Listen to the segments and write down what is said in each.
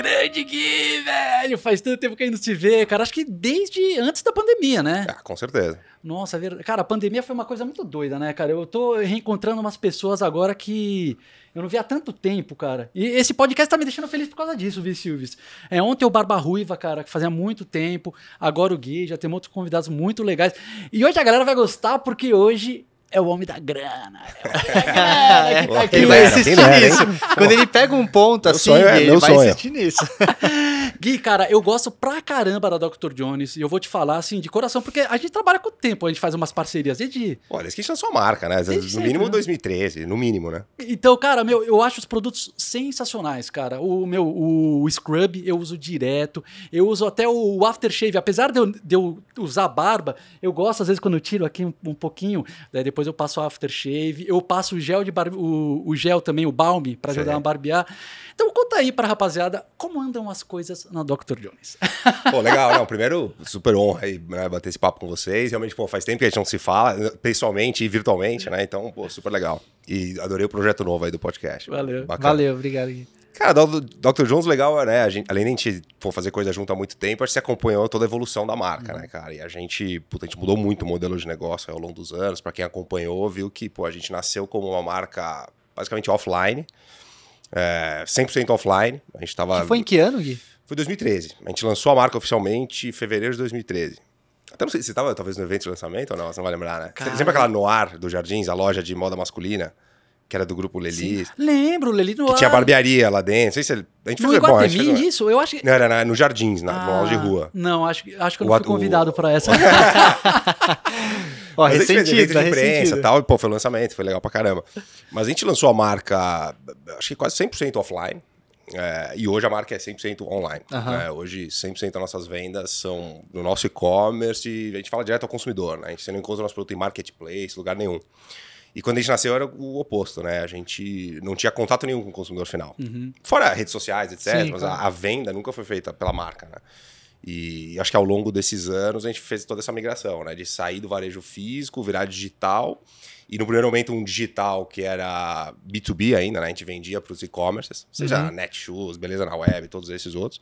Grande Gui, velho! Faz tanto tempo que a gente não se vê, cara. Acho que desde antes da pandemia, né? Ah, com certeza. Nossa, é cara, a pandemia foi uma coisa muito doida, né, cara? Eu tô reencontrando umas pessoas agora que eu não vi há tanto tempo, cara. E esse podcast tá me deixando feliz por causa disso, Vi Silves. É, ontem o Barba Ruiva, cara, que fazia muito tempo. Agora o Gui, já temos outros convidados muito legais. E hoje a galera vai gostar porque hoje é o homem da grana. É o homem da grana que tá aqui. Ele vai insistir nisso. Quando ele pega um ponto assim, sonho é, ele vai sonho. insistir é. nisso. Gui, cara, eu gosto pra caramba da Dr. Jones e eu vou te falar assim de coração, porque a gente trabalha com o tempo, a gente faz umas parcerias de. Olha, esqueci que sua marca, né? Desde no sempre, mínimo né? 2013, no mínimo, né? Então, cara, meu, eu acho os produtos sensacionais, cara. O meu, o Scrub eu uso direto, eu uso até o Aftershave, apesar de eu, de eu usar barba, eu gosto às vezes quando eu tiro aqui um, um pouquinho, né? depois eu passo o Aftershave, eu passo o gel de barbe... o, o gel também, o balme, para ajudar a barbear. Então, conta aí pra rapaziada como andam as coisas no Dr. Jones. Pô, legal. Não, primeiro, super honra aí, né, bater esse papo com vocês. Realmente, pô, faz tempo que a gente não se fala, pessoalmente e virtualmente, né? Então, pô, super legal. E adorei o projeto novo aí do podcast. Valeu. Bacana. Valeu, obrigado, Gui. Cara, Dr. Jones, legal, né? A gente, além de a gente for fazer coisa junto há muito tempo, a gente se acompanhou toda a evolução da marca, né, cara? E a gente, puta, a gente mudou muito o modelo de negócio ao longo dos anos. Para quem acompanhou, viu que, pô, a gente nasceu como uma marca basicamente offline. É, 100% offline. A gente tava... Que foi em que ano, Gui? Foi 2013. A gente lançou a marca oficialmente em fevereiro de 2013. Até não sei se você estava talvez no evento de lançamento ou não, você não vai lembrar, né? Cara... Lembra aquela Noir do Jardins, a loja de moda masculina? que era do grupo Leli. Lembro, Leli no Que ar. tinha barbearia lá dentro. Não sei se a gente fez, bom, a gente fez isso? Eu acho que... Não, era na, no Jardins, na ah, de rua. Não, acho, acho que eu não o fui convidado o... para essa. Ó, recentemente. de é imprensa e tal. E, pô, foi o lançamento, foi legal pra caramba. Mas a gente lançou a marca, acho que quase 100% offline. É, e hoje a marca é 100% online. Uhum. Né? Hoje, 100% das nossas vendas são no nosso e-commerce. A gente fala direto ao consumidor, né? A gente não encontra o nosso produto em marketplace, lugar nenhum. E quando a gente nasceu era o oposto, né? A gente não tinha contato nenhum com o consumidor final. Uhum. Fora redes sociais, etc. Sim, mas claro. a, a, venda nunca foi feita pela marca, né? E acho que ao longo desses anos a gente fez toda essa migração, né? De sair do varejo físico, virar digital. E no primeiro momento, um digital que era B2B ainda, né? A gente vendia para os e-commerces, seja uhum. Netshoes, Beleza na Web, todos esses outros.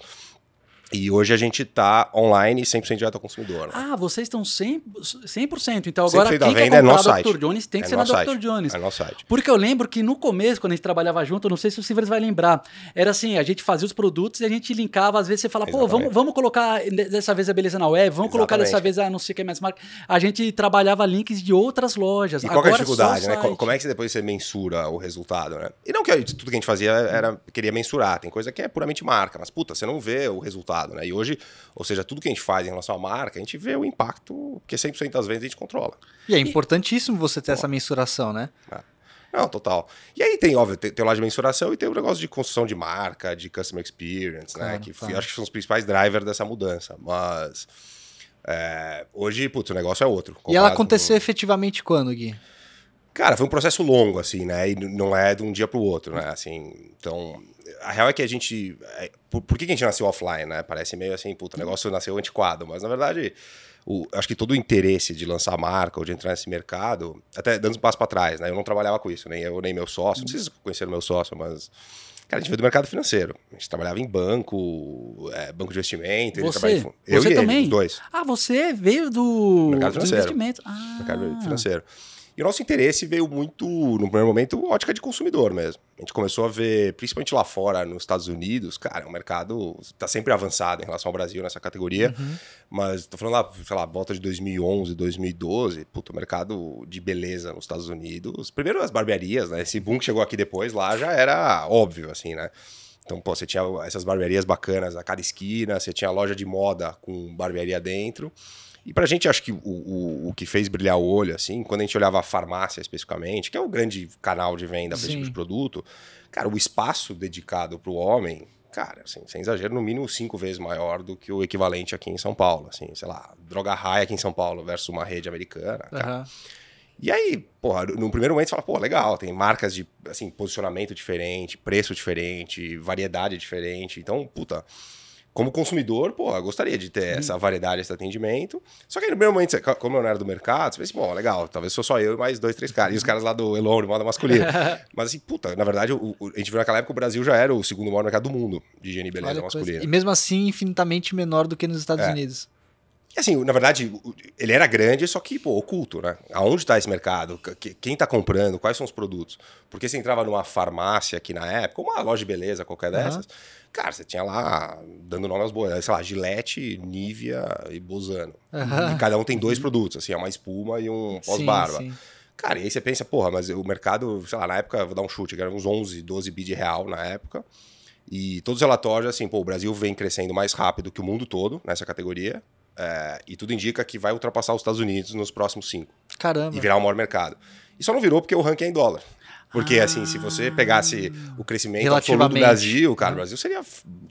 E hoje a gente está online e 100% direto ao consumidor. Né? Ah, vocês estão 100%, 100%. Então agora quem quer é comprar é nosso Dr. Site. Jones tem é que é ser na Dr. Site. Jones. É nosso site. Porque eu lembro que no começo, quando a gente trabalhava junto, não sei se o Silvers vai lembrar, era assim, a gente fazia os produtos e a gente linkava, às vezes você fala, Exatamente. pô, vamos, vamos colocar dessa vez a beleza na web, vamos Exatamente. colocar dessa vez a ah, não sei o que mais marca. A gente trabalhava links de outras lojas. E agora, qual é a é dificuldade, né? Como é que depois você mensura o resultado, né? E não que tudo que a gente fazia era, queria mensurar, tem coisa que é puramente marca, mas puta, você não vê o resultado lado, né? E hoje, ou seja, tudo que a gente faz em relação à marca, a gente vê o impacto, que 100% das vezes a gente controla. E é importantíssimo e... você ter Bom, essa mensuração, né? É. Não, total. E aí tem, óbvio, tem, tem o lado de mensuração e tem o negócio de construção de marca, de customer experience, né? claro, né? Que acho que são os principais drivers dessa mudança. Mas é, hoje, putz, o negócio é outro. E ela aconteceu com... efetivamente quando, Gui? Cara, foi um processo longo, assim, né? E não é de um dia para o outro, né? Uhum. Assim, então a real é que a gente. É, por, por que a gente nasceu offline, né? Parece meio assim, puta, o negócio nasceu antiquado, mas na verdade. O, acho que todo o interesse de lançar marca ou de entrar nesse mercado, até dando um passo para trás, né? Eu não trabalhava com isso, nem eu, nem meu sócio. Não sei se vocês conheceram meu sócio, mas. Cara, a gente veio do mercado financeiro. A gente trabalhava em banco, é, banco de investimento. Você, em, eu você e também? ele, os dois. Ah, você veio do mercado financeiro. Ah. Mercado financeiro. E o nosso interesse veio muito, no primeiro momento, ótica de consumidor mesmo. A gente começou a ver, principalmente lá fora, nos Estados Unidos, cara, o é mercado está sempre avançado em relação ao Brasil nessa categoria. Uhum. Mas tô falando lá, sei lá, volta de 2011, 2012, puto, o mercado de beleza nos Estados Unidos. Primeiro as barbearias, né? Esse boom que chegou aqui depois lá já era óbvio, assim, né? Então, pô, você tinha essas barbearias bacanas a cada esquina, você tinha loja de moda com barbearia dentro. E para a gente, acho que o, o, o, que fez brilhar o olho, assim, quando a gente olhava a farmácia especificamente, que é o grande canal de venda para esse tipo de produto, cara, o espaço dedicado para o homem, cara, assim, sem exagero, no mínimo cinco vezes maior do que o equivalente aqui em São Paulo. Assim, sei lá, droga raia aqui em São Paulo versus uma rede americana. Cara. Uhum. E aí, porra, no primeiro momento você fala, pô, legal, tem marcas de, assim, posicionamento diferente, preço diferente, variedade diferente. Então, puta, como consumidor, pô, gostaria de ter essa variedade, esse atendimento. Só que aí no meu momento, como eu não era do mercado, você pensa, bom, legal, talvez sou só eu e mais dois, três caras. E os caras lá do Elon, moda masculina. Mas assim, puta, na verdade, o, o, a gente viu naquela época o Brasil já era o segundo maior mercado do mundo de higiene e beleza Olha masculina. Coisa. E mesmo assim, infinitamente menor do que nos Estados é. Unidos. E assim, na verdade, ele era grande, só que, pô, oculto, né? Aonde está esse mercado? Quem está comprando? Quais são os produtos? Porque você entrava numa farmácia aqui na época, uma loja de beleza, qualquer dessas, uhum. cara, você tinha lá, dando nome às boas, sei lá, Gillette, Nivea e Bozano. Uhum. E cada um tem dois uhum. produtos, assim, é uma espuma e um pós-barba. Cara, e aí você pensa, porra, mas o mercado, sei lá, na época, vou dar um chute, era uns 11, 12 bi de real na época. E todos os relatórios, assim, pô, o Brasil vem crescendo mais rápido que o mundo todo nessa categoria. É, e tudo indica que vai ultrapassar os Estados Unidos nos próximos cinco. Caramba. E virar o maior mercado. E só não virou porque o ranking é em dólar. Porque, ah, assim, se você pegasse o crescimento absoluto do Brasil, cara, o uhum. Brasil seria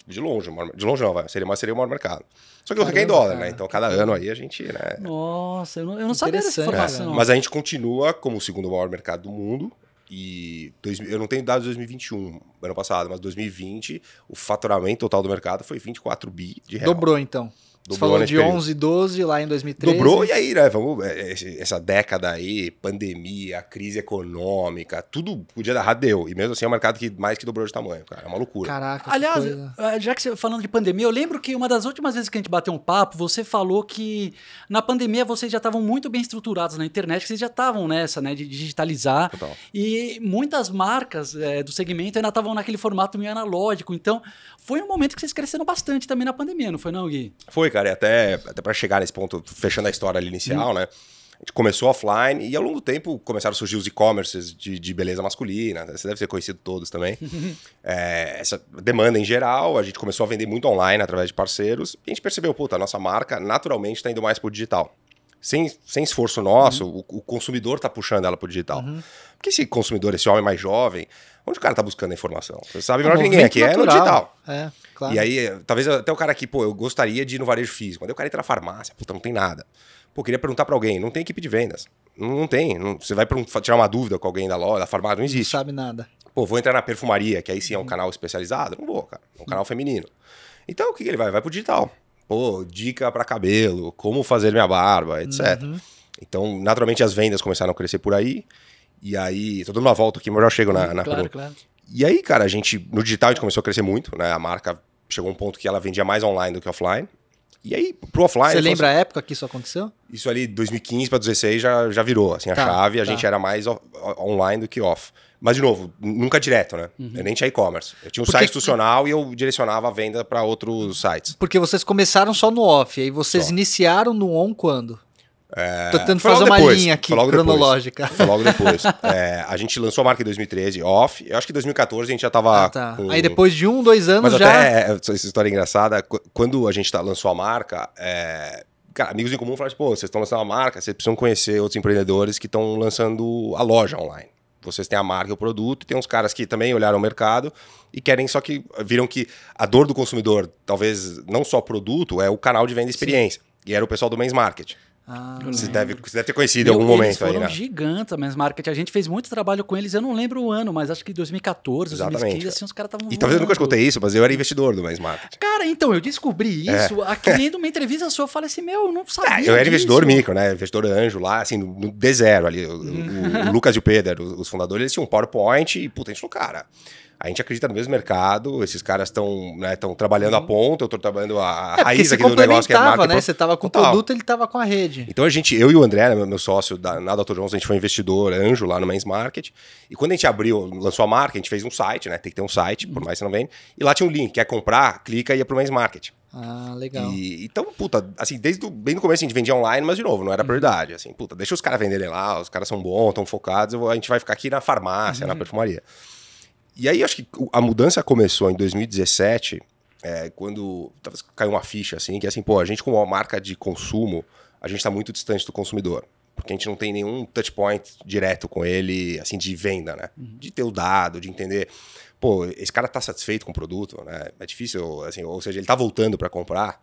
de longe, de longe não, vai, seria, mas seria o maior mercado. Só que o ranking é em dólar, né? cara. né? Então, cada ano aí a gente, né? Nossa, eu não, eu não sabia dessa informação. É, mas a gente continua como o segundo maior mercado do mundo. E dois, eu não tenho dados de 2021, ano passado, mas 2020, o faturamento total do mercado foi 24 bi de real. Dobrou, então. Você falou de 11, 12 lá em 2013. Dobrou e aí, né? Vamos, é, é, essa década aí, pandemia, crise econômica, tudo podia dar errado, deu. E mesmo assim é um mercado que mais que dobrou de tamanho, cara. É uma loucura. Caraca. Aliás, coisa. Eh, já que você falando de pandemia, eu lembro que uma das últimas vezes que a gente bateu um papo, você falou que na pandemia vocês já estavam muito bem estruturados na internet, que vocês já estavam nessa, né, de digitalizar. Total. E muitas marcas é, do segmento ainda estavam naquele formato meio analógico. Então, foi um momento que vocês cresceram bastante também na pandemia, não foi, não, Gui? Foi, cara cara, e até, até para chegar nesse ponto, fechando a história inicial, hum. né? A gente começou offline e ao longo do tempo começaram a surgir os e-commerces de, de, beleza masculina. Né? Você deve ter conhecido todos também. é, essa demanda em geral, a gente começou a vender muito online através de parceiros. E a gente percebeu, puta, a nossa marca naturalmente está indo mais pro digital. Sem, sem esforço nosso, uhum. o, o, consumidor está puxando ela pro digital. Uhum. Porque esse consumidor, esse homem mais jovem, onde o cara está buscando a informação? Você sabe melhor que é ninguém aqui, é, é no digital. É. Claro. E aí, talvez até o cara aqui, pô, eu gostaria de ir no varejo físico. Mas aí o cara entra na farmácia, puta, não tem nada. Pô, queria perguntar para alguém, não tem equipe de vendas. Não, não tem. Não, você vai tirar uma dúvida com alguém da loja, da farmácia, não existe. Não sabe nada. Pô, vou entrar na perfumaria, que aí sim é um uhum. canal especializado. Não vou, cara. É um uhum. canal feminino. Então, o que, que ele vai? Vai pro digital. Pô, dica para cabelo, como fazer minha barba, etc. Uhum. Então, naturalmente, as vendas começaram a crescer por aí. E aí, tô dando uma volta aqui, mas eu já chego na, uhum, na claro, pergunta. Claro. E aí, cara, a gente, no digital a gente começou a crescer muito, né? A marca chegou a um ponto que ela vendia mais online do que offline. E aí, pro offline. Você lembra assim, a época que isso aconteceu? Isso ali, 2015 para 2016, já, já virou assim, a tá, chave. A tá. gente era mais online do que off. Mas, de novo, nunca direto, né? Uhum. Eu é nem tinha e-commerce. Eu tinha um Porque... site institucional e eu direcionava a venda para outros sites. Porque vocês começaram só no off, aí vocês só. iniciaram no on quando? É, Tô tentando fazer uma depois, linha aqui cronológica. Depois, foi logo depois. é, a gente lançou a marca em 2013, off. Eu acho que em 2014 a gente já tava. Ah, tá. com... Aí depois de um, dois anos Mas já. Até, é, essa história é engraçada. Quando a gente tá, lançou a marca, é... Cara, amigos em comum falaram assim, tipo, pô, vocês estão lançando uma marca, vocês precisam conhecer outros empreendedores que estão lançando a loja online. Vocês têm a marca e o produto, tem uns caras que também olharam o mercado e querem, só que viram que a dor do consumidor, talvez não só produto, é o canal de venda e experiência. Sim. E era o pessoal do Men's Market. Ah, você, deve, você deve ter conhecido em algum eles foram aí, né? a mas marketing. A gente fez muito trabalho com eles, eu não lembro o ano, mas acho que 2014, Exatamente, 2015, cara. assim, os caras estavam. E talvez eu nunca escutei isso, mas eu era investidor do mais marketing. Cara, então, eu descobri é. isso é. aqui dentro uma entrevista sua. Eu falei assim, meu, eu não é, sabia. É, eu disso. era investidor micro, né? Investidor anjo lá, assim, no D 0 ali. O, o, o Lucas e o Pedro, os fundadores, eles tinham um PowerPoint e, puta, isso no cara. A gente acredita no mesmo mercado, esses caras estão né, trabalhando uhum. a ponta, eu estou trabalhando a uhum. é, raiz aqui do negócio que é marketing. Então, né? Você estava com o produto, ele estava com a rede. Então a gente, eu e o André, né, meu sócio da, na Dr. Jones a gente foi investidor anjo lá no Men's Market. E quando a gente abriu, lançou a marca, a gente fez um site, né? Tem que ter um site, por uhum. mais que você não venha E lá tinha um link, quer comprar, clica e ia pro Men's Market. Ah, legal. E, então, puta, assim, desde o, bem no começo a gente vendia online, mas de novo, não era uhum. prioridade. Assim, puta, deixa os caras venderem lá, os caras são bons, estão focados, a gente vai ficar aqui na farmácia, uhum. na perfumaria. E aí acho que a mudança começou em 2017, é, quando caiu uma ficha assim, que é assim, pô, a gente como uma marca de consumo, a gente está muito distante do consumidor. Porque a gente não tem nenhum touchpoint direto com ele, assim, de venda, né? Uhum. De ter o dado, de entender, pô, esse cara tá satisfeito com o produto, né? É difícil, assim, ou seja, ele tá voltando para comprar,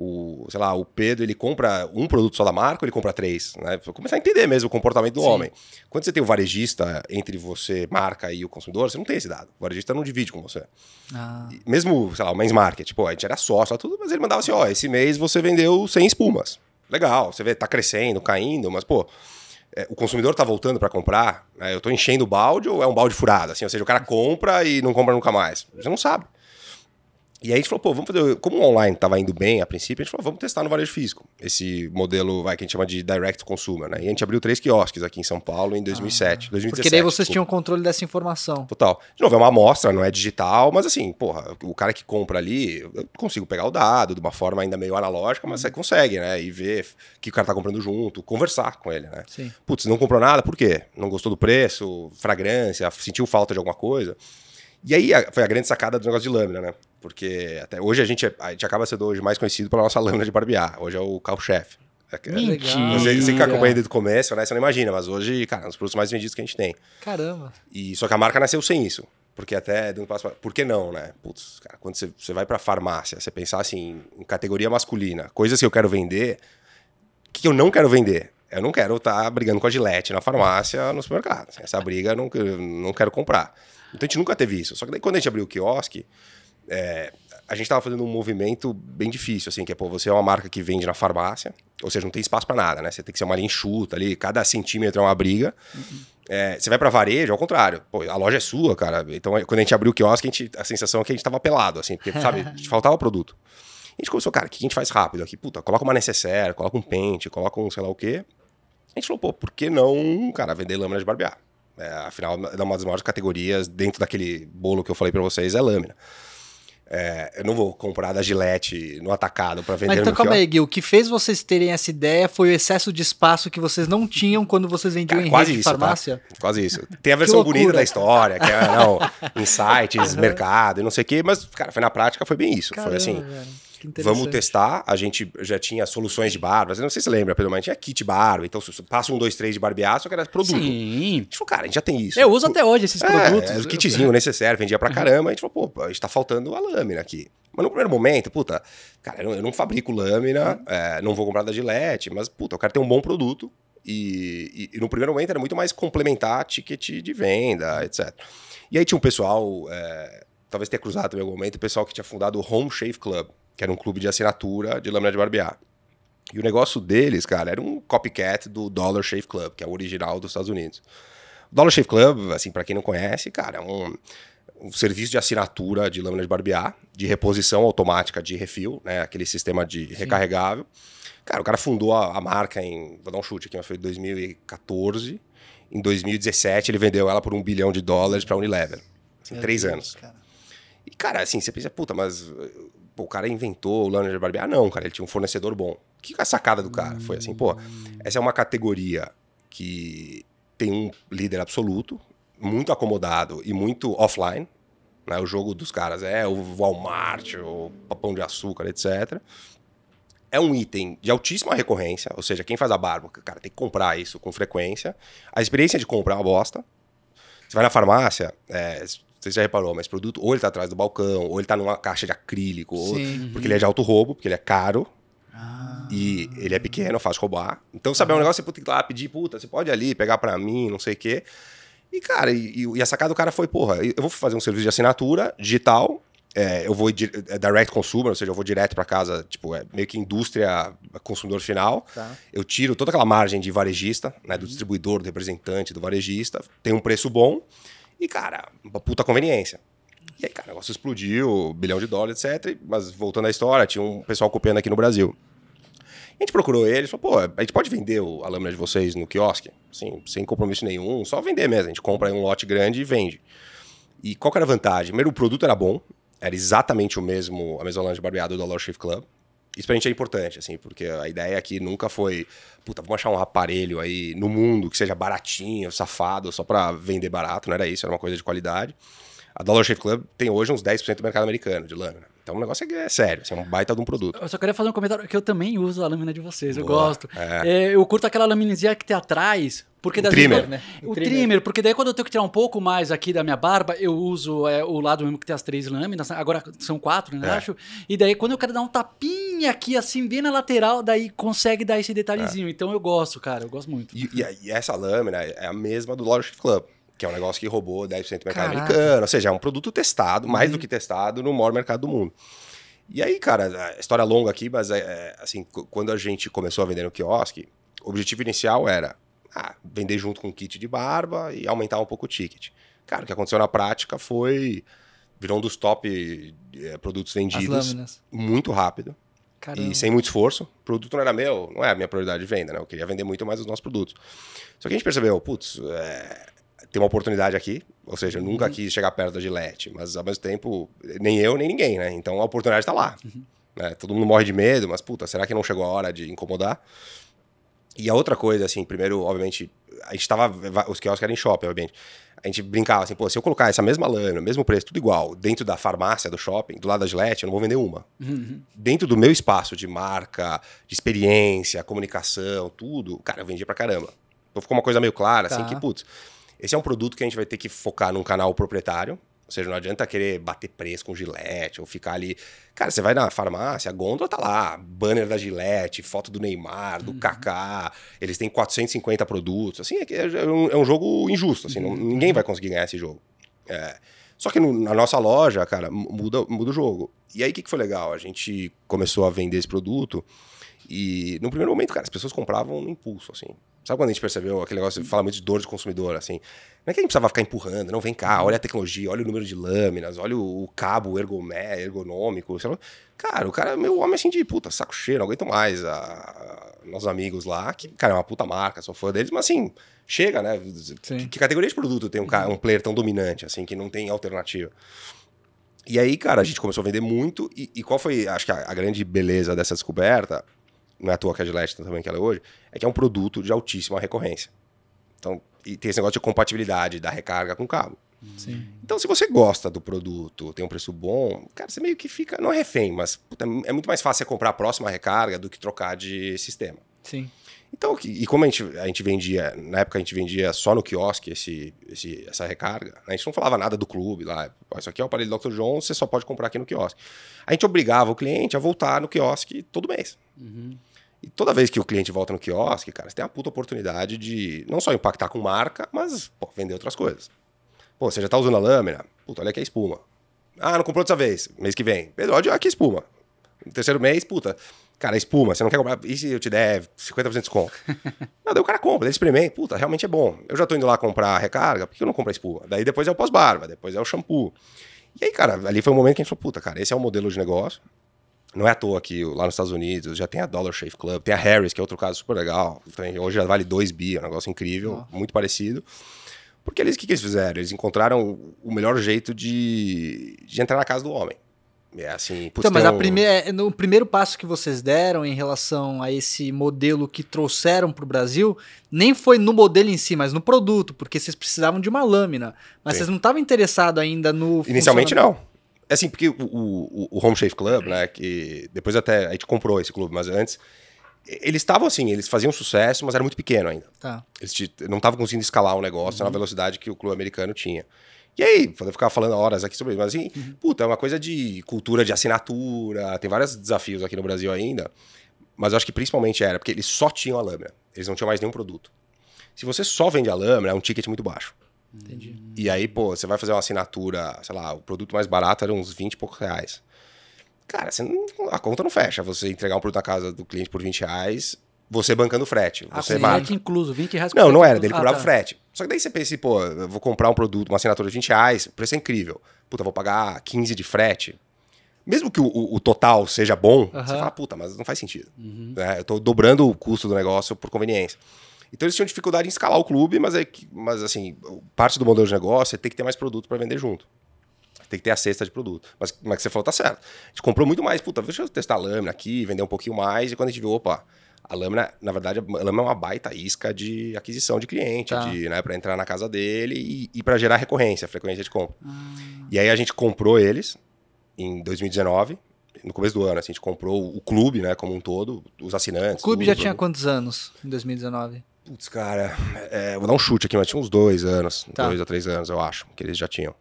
o, sei lá, o Pedro, ele compra um produto só da marca ou ele compra três? Né? Começar a entender mesmo o comportamento do Sim. homem. Quando você tem o varejista entre você, marca e o consumidor, você não tem esse dado. O varejista não divide com você. Ah. Mesmo, sei lá, o men's market, pô, tipo, a gente era sócio, tudo, mas ele mandava assim, ó, oh, esse mês você vendeu 100 espumas. Legal, você vê, tá crescendo, caindo, mas, pô, é, o consumidor tá voltando para comprar, né? eu tô enchendo o balde ou é um balde furado? Assim, ou seja, o cara compra e não compra nunca mais. Você não sabe. E aí a gente falou, pô, vamos fazer. Como o online estava indo bem a princípio, a gente falou, vamos testar no varejo físico. Esse modelo vai, que a gente chama de direct consumer, né? E a gente abriu três quiosques aqui em São Paulo em 2007. Ah, 2017, porque daí vocês tipo. tinham controle dessa informação. Total. De novo, é uma amostra, não é digital, mas assim, porra, o cara que compra ali, eu consigo pegar o dado de uma forma ainda meio analógica, mas você uhum. consegue, né? E ver que o cara tá comprando junto, conversar com ele, né? Sim. Putz, não comprou nada, por quê? Não gostou do preço, fragrância, sentiu falta de alguma coisa. E aí foi a grande sacada do negócio de lâmina, né? Porque até hoje a gente, é, a gente acaba sendo hoje mais conhecido pela nossa lâmina de barbear. Hoje é o carro-chefe. É Mentira. Você, você que acompanha desde o começo, né? Você não imagina, mas hoje, cara, é um dos produtos mais vendidos que a gente tem. Caramba. E, só que a marca nasceu sem isso. Porque até, dando passo pra, por que não, né? Putz, cara, quando você, você vai pra farmácia, você pensar assim, em categoria masculina, coisas que eu quero vender, que eu não quero vender. Eu não quero estar tá brigando com a Gillette na farmácia, no supermercado. Assim, essa briga eu não, eu não quero comprar. Então a gente nunca teve isso. Só que daí quando a gente abriu o quiosque, é, a gente estava fazendo um movimento bem difícil, assim, que é, pô, você é uma marca que vende na farmácia, ou seja, não tem espaço para nada, né? Você tem que ser uma linha enxuta ali, cada centímetro é uma briga. Uhum. É, você vai para varejo, ao contrário. Pô, a loja é sua, cara. Então, é, quando a gente abriu o quiosque, a, gente, a sensação é que a gente estava pelado, assim, porque, sabe, faltava produto. A gente começou, cara, o que a gente faz rápido aqui? Puta, coloca uma necessaire, coloca um pente, coloca um sei lá o quê. A gente falou, pô, por que não, cara, vender lâmina de barbear? É, afinal, é uma das maiores categorias dentro daquele bolo que eu falei para vocês, é lâmina. É, eu não vou comprar da Gillette no atacado para vender Mas então calma aí, Gui. O que fez vocês terem essa ideia foi o excesso de espaço que vocês não tinham quando vocês vendiam é, em quase rede isso, tá? farmácia? Tá? Quase isso. Tem a versão bonita da história, que é, não, insights, mercado e não sei o quê. Mas, cara, foi na prática, foi bem isso. Caramba, foi assim... Velho vamos testar. A gente já tinha soluções de barba. Não sei se você lembra, Pedro, mas a gente tinha kit barba. Então, passa um, dois, três de barbear, só que era produto. Sim. A gente falou, cara, a gente já tem isso. Eu uso até hoje esses é, produtos. É, o kitzinho necessário, vendia pra uhum. caramba. A gente falou, pô, a gente tá faltando a lâmina aqui. Mas no primeiro momento, puta, cara, eu não, fabrico lâmina, uhum. é, não vou comprar da Gillette, mas, puta, eu quero ter um bom produto. E, e, e, no primeiro momento era muito mais complementar ticket de venda, uhum. etc. E aí tinha um pessoal, é, talvez tenha cruzado também algum momento, o pessoal que tinha fundado o Home Shave Club que era um clube de assinatura de lâmina de barbear. E o negócio deles, cara, era um copycat do Dollar Shave Club, que é o original dos Estados Unidos. O Dollar Shave Club, assim, para quem não conhece, cara, é um, um serviço de assinatura de lâmina de barbear, de reposição automática de refil, né? Aquele sistema de Sim. recarregável. Cara, o cara fundou a, a, marca em, vou dar um chute aqui, mas foi em 2014. Em 2017 ele vendeu ela por um bilhão de dólares para Unilever. Assim, três Deus, anos. Cara. E, cara, assim, você pensa, puta, mas pô, o cara inventou o Lana de barbear. Ah, não, cara, ele tinha um fornecedor bom. Que a sacada do cara foi assim, pô, essa é uma categoria que tem um líder absoluto, muito acomodado e muito offline. Né? O jogo dos caras é o Walmart, o Papão de Açúcar, etc. É um item de altíssima recorrência, ou seja, quem faz a barba, cara, tem que comprar isso com frequência. A experiência de compra é uma bosta. Você vai na farmácia, é, você já reparou, mas produto ou ele tá atrás do balcão, ou ele tá numa caixa de acrílico, ou, porque ele é de alto roubo, porque ele é caro. Ah. E ele é pequeno, fácil roubar. Então, sabe, ah. é um negócio que você tem que lá pedir, puta, você pode ali pegar para mim, não sei o quê. E, cara, e, e a sacada do cara foi, porra, eu vou fazer um serviço de assinatura digital, é, eu vou é direct consumer, ou seja, eu vou direto para casa, tipo, é meio que indústria consumidor final. Tá. Eu tiro toda aquela margem de varejista, né, do uhum. distribuidor, do representante, do varejista, tem um preço bom. E, cara, uma puta conveniência. E aí, cara, o negócio explodiu, bilhão de dólares, etc. Mas voltando à história, tinha um pessoal copiando aqui no Brasil. A gente procurou eles falou, pô, a gente pode vender a lâmina de vocês no quiosque? Sim, sem compromisso nenhum, só vender mesmo. A gente compra um lote grande e vende. E qual que era a vantagem? Primeiro, o produto era bom, era exatamente o mesmo, a mesma lâmina de barbeado do Dollar Shave Club isso pra gente é importante, assim, porque a ideia aqui nunca foi, puta, vamos achar um aparelho aí no mundo que seja baratinho, safado, só pra vender barato, não era isso, era uma coisa de qualidade. A Dollar Shave Club tem hoje uns 10% do mercado americano de lâmina. Então o negócio é, é, sério, assim, é um baita de um produto. Eu só queria fazer um comentário que eu também uso a lâmina de vocês, Boa, eu gosto. É. É, eu curto aquela laminazinha que tem atrás, porque o trimmer, vezes, né? O, o trimmer. trimmer. porque daí quando eu tenho que tirar um pouco mais aqui da minha barba, eu uso é, o lado mesmo que tem as três lâminas, né? agora são quatro, né, é. acho. E daí quando eu quero dar um tapinha aqui, assim, bem na lateral, daí consegue dar esse detalhezinho. É. Então eu gosto, cara, eu gosto muito. E, e, e essa lâmina é a mesma do Logic Club que é um negócio que roubou 10% do mercado Caraca. americano. Ou seja, é um produto testado, mais uhum. do que testado, no maior mercado do mundo. E aí, cara, história é longa aqui, mas é, é assim, quando a gente começou a vender no quiosque, o objetivo inicial era ah, vender junto com o kit de barba e aumentar um pouco o ticket. Cara, o que aconteceu na prática foi. Virou um dos top é, produtos vendidos muito rápido. Caramba. E sem muito esforço. O produto não era meu, não é a minha prioridade de venda, né? Eu queria vender muito mais os nossos produtos. Só que a gente percebeu, putz, é, tem uma oportunidade aqui, ou seja, eu nunca uhum. quis chegar perto da Gillette, mas ao mesmo tempo, nem eu, nem ninguém, né? Então a oportunidade está lá. Uhum. Né? Todo mundo morre de medo, mas puta, será que não chegou a hora de incomodar? E a outra coisa, assim, primeiro, obviamente, a gente tava. Os quiosques eram em shopping, obviamente. A gente brincava assim, pô, se eu colocar essa mesma lana, mesmo preço, tudo igual, dentro da farmácia do shopping, do lado da Gillette, eu não vou vender uma. Uhum. Dentro do meu espaço de marca, de experiência, comunicação, tudo, cara, eu vendia pra caramba. Então ficou uma coisa meio clara, tá. assim, que, tá. putz, esse é um produto que a gente vai ter que focar num canal proprietário. Ou seja, não adianta querer bater preço com gilete ou ficar ali. Cara, você vai na farmácia, a gôndola tá lá, banner da gilete, foto do Neymar, do uhum. Kaká. Eles têm 450 produtos. Assim, é, é, é, um, é um, jogo injusto. Assim, não, uhum. ninguém vai conseguir ganhar esse jogo. É. Só que no, na nossa loja, cara, muda, muda o jogo. E aí, o que, que foi legal? A gente começou a vender esse produto e, no primeiro momento, cara, as pessoas compravam no impulso, assim. Sabe quando a gente percebeu aquele negócio, fala muito de dor de consumidor, assim? Não é que a gente precisava ficar empurrando, não, vem cá, olha a tecnologia, olha o número de lâminas, olha o, o cabo ergomé, ergonômico. Sei lá. Cara, o cara é meu homem assim de puta, saco cheio, não aguento mais. A, a, nossos amigos lá, que, cara, é uma puta marca, sou fã deles, mas assim, chega, né? Que, que, categoria de produto tem um, um player tão dominante, assim, que não tem alternativa? E aí, cara, a gente começou a vender muito. E, e qual foi, acho que a, a grande beleza dessa descoberta não é à toa que a Gillette tá também que ela é hoje, é que é um produto de altíssima recorrência. Então, e tem esse negócio de compatibilidade da recarga com o cabo. Sim. Então, se você gosta do produto, tem um preço bom, cara, você meio que fica, não é refém, mas puta, é muito mais fácil você comprar a próxima recarga do que trocar de sistema. Sim. Então, e como a gente, a gente vendia, na época a gente vendia só no quiosque esse, esse, essa recarga, né, a gente não falava nada do clube lá, isso aqui é o aparelho Dr. Jones, você só pode comprar aqui no quiosque. A gente obrigava o cliente a voltar no quiosque todo mês. Uhum. E toda vez que o cliente volta no quiosque, cara, você tem a puta oportunidade de não só impactar com marca, mas pô, vender outras coisas. Pô, você já tá usando a lâmina? Puta, olha aqui a é espuma. Ah, não comprou dessa vez. Mês que vem. Melhor olha aqui a espuma. No terceiro mês, puta. Cara, é espuma, você não quer comprar? E se eu te der 50% de desconto? não, daí o cara compra, daí experimenta. Puta, realmente é bom. Eu já tô indo lá comprar recarga, por que eu não compro a espuma? Daí depois é o pós-barba, depois é o shampoo. E aí, cara, ali foi um momento que a gente falou, puta, cara, esse é o modelo de negócio. Não é à toa que lá nos Estados Unidos já tem a Dollar Shave Club, tem a Harris, que é outro caso super legal. Tem, hoje já vale 2 bi, é um negócio incrível, muito parecido. Porque eles, o que, que eles fizeram? Eles encontraram o melhor jeito de, de entrar na casa do homem. É assim, putz, então, mas um... É, no primeiro passo que vocês deram em relação a esse modelo que trouxeram para o Brasil, nem foi no modelo em si, mas no produto, porque vocês precisavam de uma lâmina. Mas Sim. vocês não estavam interessados ainda no. Inicialmente não. É assim, porque o, o, o Home Shave Club, né, que depois até a gente comprou esse clube, mas antes, eles estavam assim, eles faziam sucesso, mas era muito pequeno ainda. Tá. Eles não estavam conseguindo escalar o um negócio uhum. na velocidade que o clube americano tinha. E aí, poder ficar falando horas aqui sobre isso, mas assim, uhum. puta, é uma coisa de cultura de assinatura, tem vários desafios aqui no Brasil ainda, mas eu acho que principalmente era, porque eles só tinham a lâmina, eles não tinham mais nenhum produto. Se você só vende a lâmina, é um ticket muito baixo. Entendi. E aí, pô, você vai fazer uma assinatura, sei lá, o produto mais barato era uns 20 e poucos reais. Cara, você não, a conta não fecha. Você entregar um produto na casa do cliente por 20 reais, você bancando frete. Ah, você ah, frete incluso, 20 reais Não, não era, dele ah, cobrava ah, tá. frete. Só que daí você pensa, pô, eu vou comprar um produto, uma assinatura de 20 reais, o preço é incrível. Puta, vou pagar 15 de frete. Mesmo que o, o, o total seja bom, uh -huh. você fala, puta, mas não faz sentido. Uhum. Né? Eu tô dobrando o custo do negócio por conveniência. Então eles tinham dificuldade em escalar o clube, mas, é que, mas assim, parte do modelo de negócio é ter que ter mais produto para vender junto. Tem que ter a cesta de produto. Mas como é que você falou, tá certo. A gente comprou muito mais. Puta, deixa eu testar a lâmina aqui, vender um pouquinho mais. E quando a gente viu, opa, a lâmina, na verdade, a lâmina é uma baita isca de aquisição de cliente, tá. de, né, para entrar na casa dele e, e para gerar recorrência, frequência de compra. Ah. E aí a gente comprou eles em 2019 no começo do ano, assim, a gente comprou o clube, né, como um todo, os assinantes. O clube já tinha quantos anos em 2019? Putz, cara, é, vou dar um chute aqui, mas tinha uns dois anos, tá. dois a três anos, eu acho, que eles já tinham.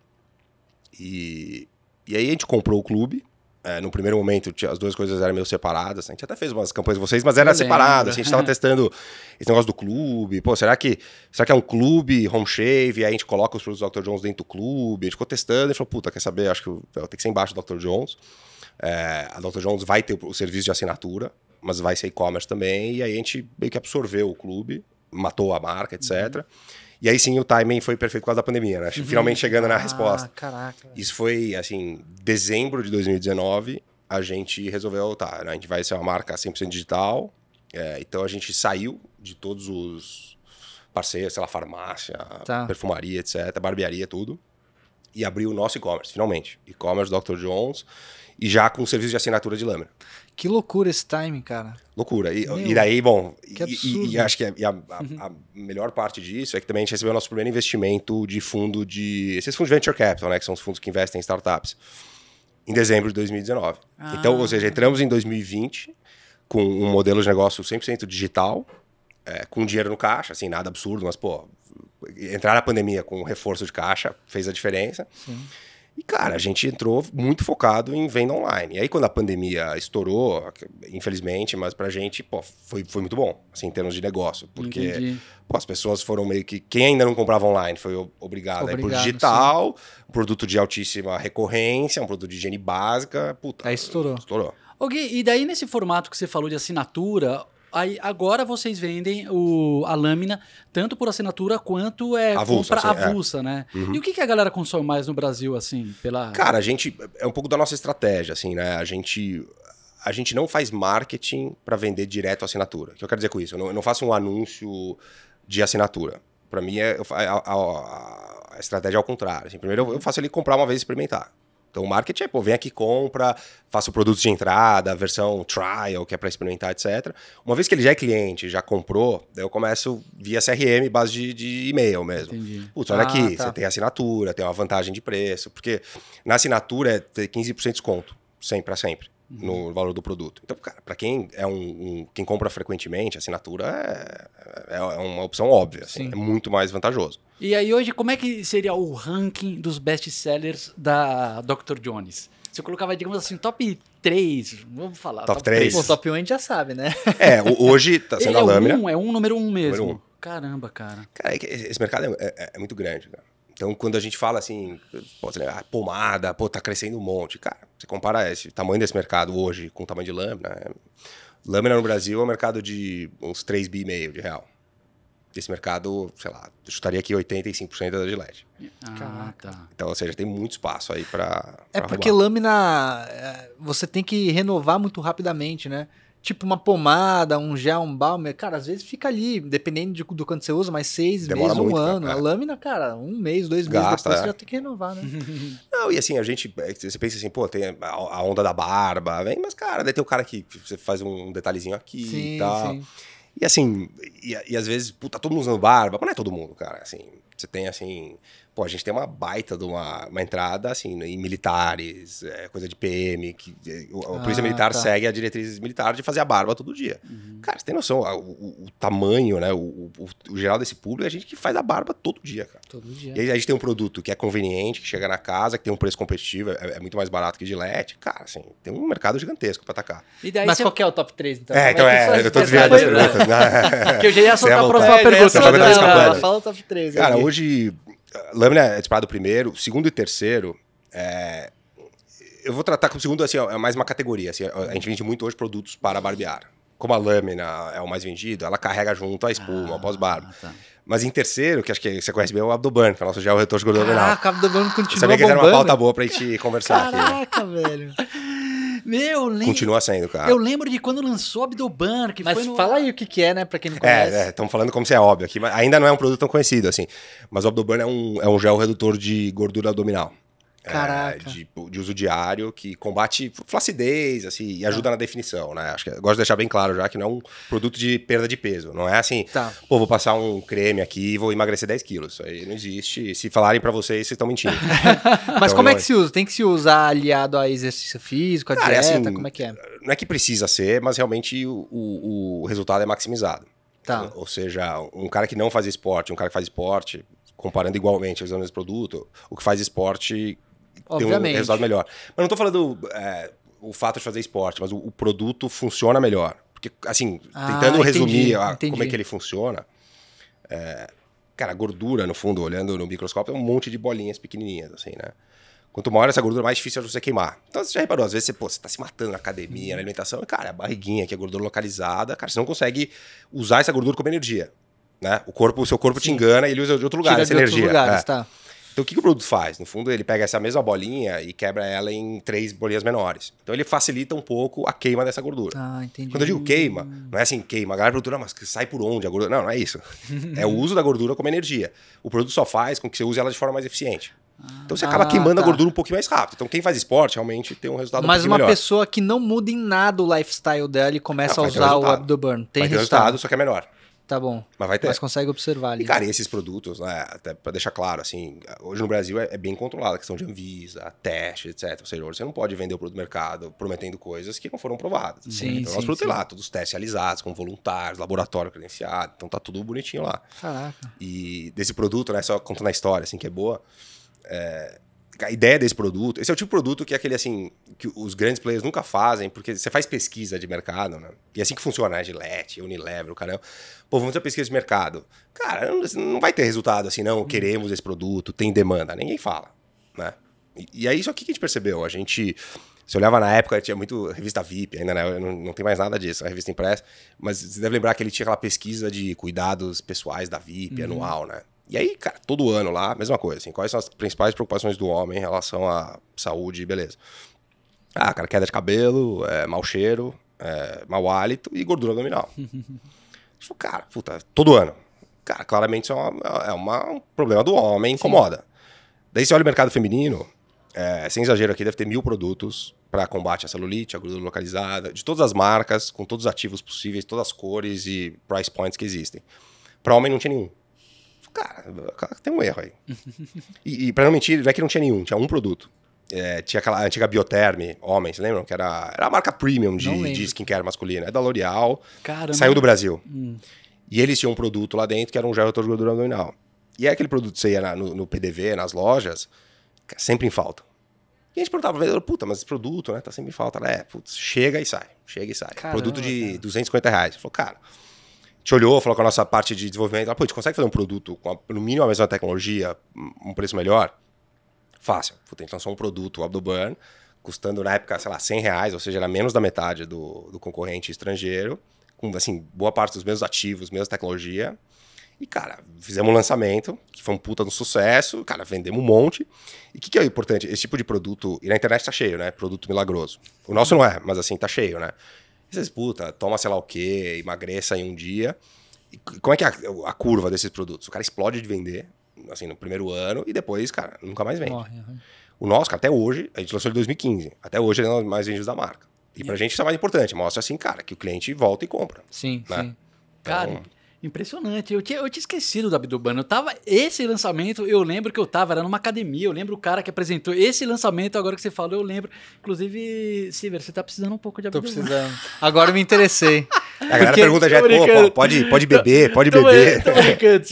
E, e aí a gente comprou o clube. É, no primeiro momento, as duas coisas eram meio separadas. A gente até fez umas campanhas de vocês, mas era eu separado. Assim, a gente estava testando esse negócio do clube. Pô, será que, será que é um clube home shave? E aí a gente coloca os produtos do Dr. Jones dentro do clube. A gente ficou testando. A gente falou, puta, quer saber? Acho que tem que ser embaixo do Dr. Jones. É, a Dr. Jones vai ter o serviço de assinatura mas vai ser e-commerce também. E aí a gente meio que absorveu o clube, matou a marca, etc. Uhum. E aí sim o timing foi perfeito por causa da pandemia, né? Uhum. Finalmente chegando na ah, resposta. Caraca. Isso foi, assim, dezembro de 2019, a gente resolveu, tá, né? a gente vai ser uma marca 100% digital. É, então a gente saiu de todos os parceiros, sei lá, farmácia, tá. perfumaria, etc., barbearia, tudo. E abriu o nosso e-commerce, finalmente. E-commerce Dr. Jones e já com o serviço de assinatura de lâmina. Que loucura esse timing, cara. Loucura. E, Meu, e daí, bom, e, e, acho que a, a, uhum. a, melhor parte disso é que também a gente recebeu nosso primeiro investimento de fundo de. Esses fundos de venture capital, né? Que são os fundos que investem em startups. Em dezembro de 2019. Ah. Então, ou seja, entramos em 2020 com um modelo de negócio 100% digital, é, com dinheiro no caixa, assim, nada absurdo, mas, pô, entrar na pandemia com um reforço de caixa fez a diferença. Sim. E, cara, a gente entrou muito focado em venda online. E aí, quando a pandemia estourou, infelizmente, mas pra gente, pô, foi, foi muito bom, assim, em termos de negócio. Porque, pô, as pessoas foram meio que. Quem ainda não comprava online foi obrigado, obrigado a ir digital, produto de altíssima recorrência, um produto de higiene básica. Puta. Aí estourou. Estourou. e daí, nesse formato que você falou de assinatura, Aí agora vocês vendem o, a lâmina tanto por assinatura quanto é avulsa, compra assim, é. avulsa, é. né? Uhum. E o que, que a galera consome mais no Brasil, assim, pela. Cara, a gente. É um pouco da nossa estratégia, assim, né? A gente a gente não faz marketing para vender direto assinatura. O que eu quero dizer com isso? Eu não, eu não faço um anúncio de assinatura. Para mim, é, eu, é, a, a, a, estratégia é ao contrário. Assim, primeiro, eu, eu, faço ele comprar uma vez e experimentar. Então, o marketing é, pô, vem aqui, compra, faça o produto de entrada, a versão trial, que é para experimentar, etc. Uma vez que ele já é cliente, já comprou, daí eu começo via CRM, base de, de e-mail mesmo. Entendi. Putz, olha ah, aqui, tá. você tem assinatura, tem uma vantagem de preço, porque na assinatura é ter 15% de desconto, sempre, para sempre no valor do produto. Então, cara, para quem é um, um, quem compra frequentemente, assinatura é, é, é uma opção óbvia, assim, é muito mais vantajoso. E aí hoje, como é que seria o ranking dos best-sellers da Dr. Jones? Você colocava, digamos assim, top 3, vamos falar. Top, top 3. 3. Bom, top 1 a gente já sabe, né? É, hoje tá sendo Ele a é lâmina. É um, é um número 1 mesmo. Número um. Caramba, cara. Cara, é esse mercado é, é, é muito grande, cara. Né? Então, quando a gente fala assim, pô, ah, pomada, pô, tá crescendo um monte. Cara, você compara esse tamanho desse mercado hoje com o tamanho de lâmina. É... Lâmina no Brasil é um mercado de uns 3 bi meio de real. Esse mercado, sei lá, chutaria aqui 85% da de LED. Ah, tá. Então, ou seja, tem muito espaço aí para. É porque roubar. lâmina é, você tem que renovar muito rapidamente, né? tipo uma pomada, um gel, um balmer, cara, às vezes fica ali, dependendo de, do quanto você usa, mais seis Demora meses, muito, um né, ano. Cara. A lâmina, cara, um mês, dois Gasta, meses depois é. você já tem que renovar, né? Não, e assim, a gente, é, você pensa assim, pô, tem a onda da barba, vem, mas cara, daí tem o cara que você faz um detalhezinho aqui sim, e tal. Sim. E assim, e, e, às vezes, puta, tá todo mundo usando barba, mas não é todo mundo, cara, assim, você tem assim, Pô, a gente tem uma baita de uma, uma entrada, assim, em militares, é, coisa de PM, que é, a ah, polícia militar tá. segue a diretriz militar de fazer a barba todo dia. Uhum. Cara, você tem noção, o, o, o tamanho, né, o, o, geral desse público é a gente que faz a barba todo dia, cara. Todo dia. E aí a gente tem um produto que é conveniente, que chega na casa, que tem um preço competitivo, é, é, é muito mais barato que Gillette. Cara, assim, tem um mercado gigantesco pra atacar. Mas você... qual é o top 3, então? É, é então é, é eu tô desviando as perguntas. Porque eu já ia soltar a próxima pergunta. Ela fala o top 3. Cara, hoje Lâmina é disparado primeiro, segundo e terceiro. É, eu vou tratar como segundo assim, é, é mais uma categoria. Assim, a gente vende muito hoje produtos para barbear. Como a lâmina é o mais vendido, ela carrega junto a espuma, ah, pós-barba. Tá. Mas em terceiro, que acho que você conhece bem, é o Abdoburn, que é o nosso gel retorno gordura Ah, o Abdoburn continua Eu Sabia que era uma pauta boa pra gente conversar Caraca, aqui. Caraca, velho. Meu, lembro. Continua saindo, cara. Eu lembro de quando lançou Abdoban, que mas foi. Mas no... fala aí o que, que é, né, pra quem não é, conhece. É, estamos é, falando como se é óbvio aqui, mas ainda não é um produto tão conhecido assim. Mas o Abdoban é um, é um gel redutor de gordura abdominal. É, Caraca. É, de, de, uso diário, que combate flacidez, assim, e ajuda tá. na definição, né? Acho que gosto de deixar bem claro já que não é um produto de perda de peso. Não é assim, tá. pô, vou passar um creme aqui e vou emagrecer 10 quilos. Isso aí não existe. Se falarem para vocês, vocês estão mentindo. Mas então, como é que se usa? Tem que se usar aliado a exercício físico, a cara, é dieta? É assim, como é que é? Não é que precisa ser, mas realmente o, o, o resultado é maximizado. Tá. Ou seja, um cara que não faz esporte, um cara que faz esporte, comparando igualmente, usando esse produto, o que faz esporte Obviamente. tem um resultado melhor. Mas não estou falando é, o fato de fazer esporte, mas o, o produto funciona melhor. Porque, assim, ah, tentando entendi, resumir a, como é que ele funciona, é, cara, a gordura, no fundo, olhando no microscópio, é um monte de bolinhas pequenininhas, assim, né? Quanto maior essa gordura, mais difícil é você queimar. Então você já reparou, às vezes você, pô, você tá se matando na academia, na alimentação, e, cara, a barriguinha, que é gordura localizada, cara, você não consegue usar essa gordura como energia. Né? O corpo, o seu corpo Sim. te engana e ele usa de outro lugar Tira essa de energia. Outros lugares, é. tá. Então, o que, que o produto faz? No fundo, ele pega essa mesma bolinha e quebra ela em três bolinhas menores. Então, ele facilita um pouco a queima dessa gordura. Ah, entendi. Quando eu digo queima, não é assim, queima. A galera produtora, mas sai por onde a gordura? Não, não é isso. é o uso da gordura como energia. O produto só faz com que você use ela de forma mais eficiente. Ah, então você acaba ah, queimando tá. a gordura um pouquinho mais rápido. Então quem faz esporte realmente tem um resultado Mas um uma pessoa que não muda em nada o lifestyle dela e começa não, a usar o Abdo Burn, tem resultado. resultado, só que é melhor. Tá bom. Mas vai ter. Mas consegue observar ali. E, cara, esses produtos, né, até pra deixar claro, assim, hoje no Brasil é, é bem controlado a questão de Anvisa, teste, etc. Ou seja, você não pode vender o produto do mercado prometendo coisas que não foram provadas. Sim, assim. Então, é sim, nosso produto sim. lá, todos testes realizados, com voluntários, laboratório credenciado. Então, tá tudo bonitinho lá. Caraca. E desse produto, né, só contando a história, assim, que é boa. É, a ideia desse produto. Esse é o tipo de produto que é aquele assim, que os grandes players nunca fazem, porque você faz pesquisa de mercado, né? E é assim que funciona, né? Gillette, Unilever, o canal. Pô, vamos fazer pesquisa de mercado. Cara, não vai ter resultado assim, não. Queremos esse produto, tem demanda. Ninguém fala, né? E, e aí, só que a gente percebeu? A gente. Você olhava na época, tinha muito revista VIP, ainda né? não, não tem mais nada disso, é a revista impressa. Mas você deve lembrar que ele tinha aquela pesquisa de cuidados pessoais da VIP uhum. anual, né? E aí, cara, todo ano lá, mesma coisa, assim, quais são as principais preocupações do homem em relação à saúde e beleza? Ah, cara, queda de cabelo, é, mau cheiro, é, mau hálito e gordura abdominal. Isso, cara, puta, todo ano. Cara, claramente isso é, uma, é uma, um problema do homem, incomoda. Sim. Daí você olha o mercado feminino, é, sem exagero aqui, deve ter mil produtos para combate à celulite, à gordura localizada, de todas as marcas, com todos os ativos possíveis, todas as cores e price points que existem. Para homem não tinha nenhum cara, tem um erro aí. e, e pra não mentir, não é que não tinha nenhum, tinha um produto. É, tinha aquela antiga Bioterme, homens, lembram? Que era, era a marca premium de, de skincare masculina. É da L'Oreal. Saiu do Brasil. Hum. E eles tinham um produto lá dentro que era um gel retor de gordura abdominal. E é aquele produto que você ia na, no, no, PDV, nas lojas, é sempre em falta. E a gente perguntava pro vendedor, puta, mas esse produto, né, tá sempre em falta. Ela, é, putz, chega e sai. Chega e sai. Caramba, produto de cara. 250 reais. falou, cara, te olhou, falou com a nossa parte de desenvolvimento, ah, pô, a gente consegue fazer um produto com, a, no mínimo, a mesma tecnologia, um preço melhor? Fácil. Puta, então só um produto, o Abdoburn, custando na época, sei lá, 100 reais, ou seja, era menos da metade do, do concorrente estrangeiro, com, assim, boa parte dos mesmos ativos, mesma tecnologia. E, cara, fizemos um lançamento, que foi um puta no sucesso, cara, vendemos um monte. E o que, que é importante? Esse tipo de produto, e na internet tá cheio, né? Produto milagroso. O nosso não é, mas assim, tá cheio, né? E vocês, puta, toma sei lá o quê, emagreça em um dia. E como é que é a, a, curva desses produtos? O cara explode de vender, assim, no primeiro ano, e depois, cara, nunca mais vende. Morre, uhum. O nosso, cara, até hoje, a gente lançou ele em 2015. Até hoje ele é um dos mais vendidos da marca. E yeah. pra gente isso é mais importante. Mostra assim, cara, que o cliente volta e compra. Sim, né? sim. Então, cara, Impressionante. Eu tinha, eu tinha esquecido do Abdubano. Eu tava. Esse lançamento, eu lembro que eu tava, era numa academia. Eu lembro o cara que apresentou esse lançamento, agora que você falou, eu lembro. Inclusive, Silver, você tá precisando um pouco de Abdubano. Tô precisando. Agora eu me interessei. A galera pergunta já, é: pô, pode, pode beber, pode tô beber. Tô brincando,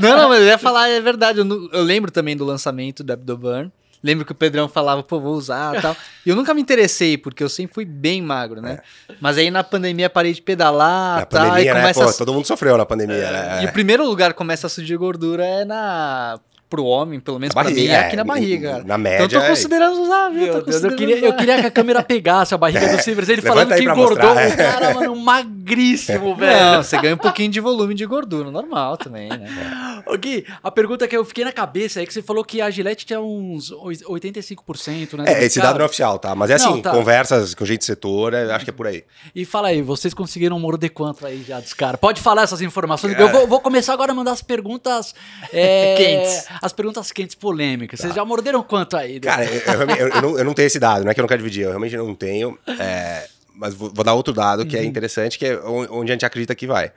Não, não, mas eu ia falar, é verdade. Eu, eu lembro também do lançamento do Abdoburn. Lembro que o Pedrão falava, pô, vou usar e tal. E eu nunca me interessei, porque eu sempre fui bem magro, né? É. Mas aí na pandemia parei de pedalar. Na tal, pandemia, né? Pô, a... todo mundo sofreu na pandemia. É. Né? E o primeiro lugar que começa a surgir gordura é na pro homem, pelo menos na pra barriga, mim, é aqui na é, barriga. Na, média. Então eu tô é considerando usar, viu? eu queria, usar. eu queria que a câmera pegasse a barriga é, do Silvers. Ele falando que engordou. O cara, mano, magro magríssimo, é. velho. Não, você ganha um pouquinho de volume de gordura, normal também, né? Gui, a pergunta que eu fiquei na cabeça é que você falou que a Gillette tinha uns 85%, né? É, esse dado é oficial, tá? Mas é assim, não, tá. conversas com gente setor, é, acho que é por aí. E fala aí, vocês conseguiram um muro de quanto aí já dos caras? Pode falar essas informações. É. Eu vou, vou, começar agora a mandar as perguntas é, quentes. As perguntas quentes polêmicas. Tá. Vocês já morderam quanto aí? Cara, eu, eu, eu, não, eu, não, tenho esse dado, não é que eu não quero dividir, eu realmente não tenho. É, mas vou, vou, dar outro dado que é uhum. é interessante, que é onde a gente acredita que vai.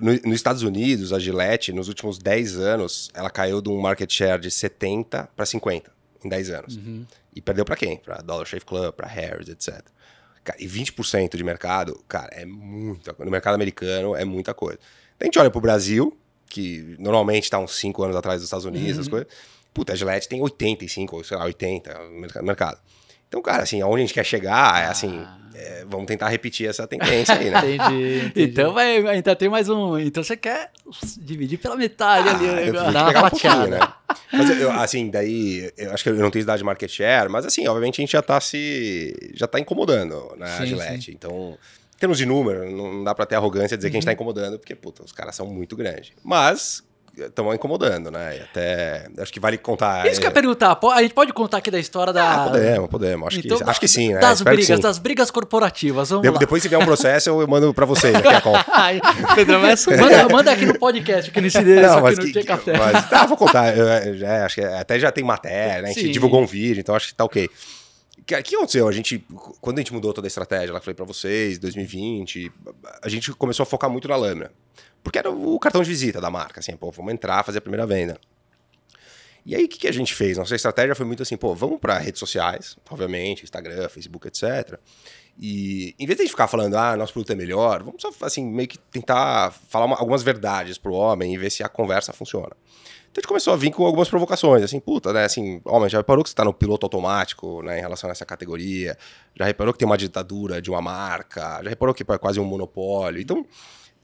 No, nos Estados Unidos, a Gillette, nos últimos 10 anos, ela caiu de um market share de 70 para 50 em 10 anos. Uhum. E perdeu para quem? Para Dollar Shave Club, para Harris, etc. Cara, e 20% de mercado, cara, é muita coisa. No mercado americano, é muita coisa. Então, a gente olha para o Brasil, que normalmente está uns 5 anos atrás dos Estados Unidos, uhum. as coisas. Puta, a Gillette tem 85, sei lá, 80 no mercado. Então, cara, assim, aonde a gente quer chegar, é assim, ah. é, vamos tentar repetir essa tendência aí, né? entendi, entendi. Então vai, ainda então tem mais um. Então você quer dividir pela metade ah, ali, né, eu né? Dá uma né? fatiada. né? Mas eu, assim, daí, eu acho que eu não tenho idade de market share, mas assim, obviamente a gente já tá se. já tá incomodando na né, Gillette. Sim. Então, em termos de número, não dá pra ter arrogância dizer uhum. que a gente uhum. tá incomodando, porque, puta, os caras são muito grandes. Mas, estão incomodando, né? E até. Acho que vale contar. Isso que eu ia perguntar. A gente pode contar aqui da história da. Ah, podemos, podemos. Acho, então, que, acho que sim, né? Das Espero brigas, das brigas corporativas. Vamos De, Depois, se vier um processo, eu mando pra você aqui a Pedro, mas manda, manda, aqui no podcast, que nesse Não, mas que, tinha café. Mas, tá, vou contar. Eu, é, já, acho que até já tem matéria, né? A gente sim. divulgou um vídeo, então acho que tá ok. O que, que aconteceu? A gente, quando a gente mudou toda a estratégia, lá que eu falei para vocês, 2020, a gente começou a focar muito na lâmina. Porque era o cartão de visita da marca, assim, pô, vamos entrar, fazer a primeira venda. E aí, o que, que a gente fez? Nossa estratégia foi muito assim, pô, vamos para redes sociais, obviamente, Instagram, Facebook, etc. E em vez de a gente ficar falando, ah, nosso produto é melhor, vamos só, assim, meio que tentar falar uma, algumas verdades pro homem e ver se a conversa funciona. Então a gente começou a vir com algumas provocações, assim, puta, né, assim, homem, já reparou que você tá no piloto automático, né, em relação a essa categoria? Já reparou que tem uma ditadura de uma marca? Já reparou que é quase um monopólio? Então,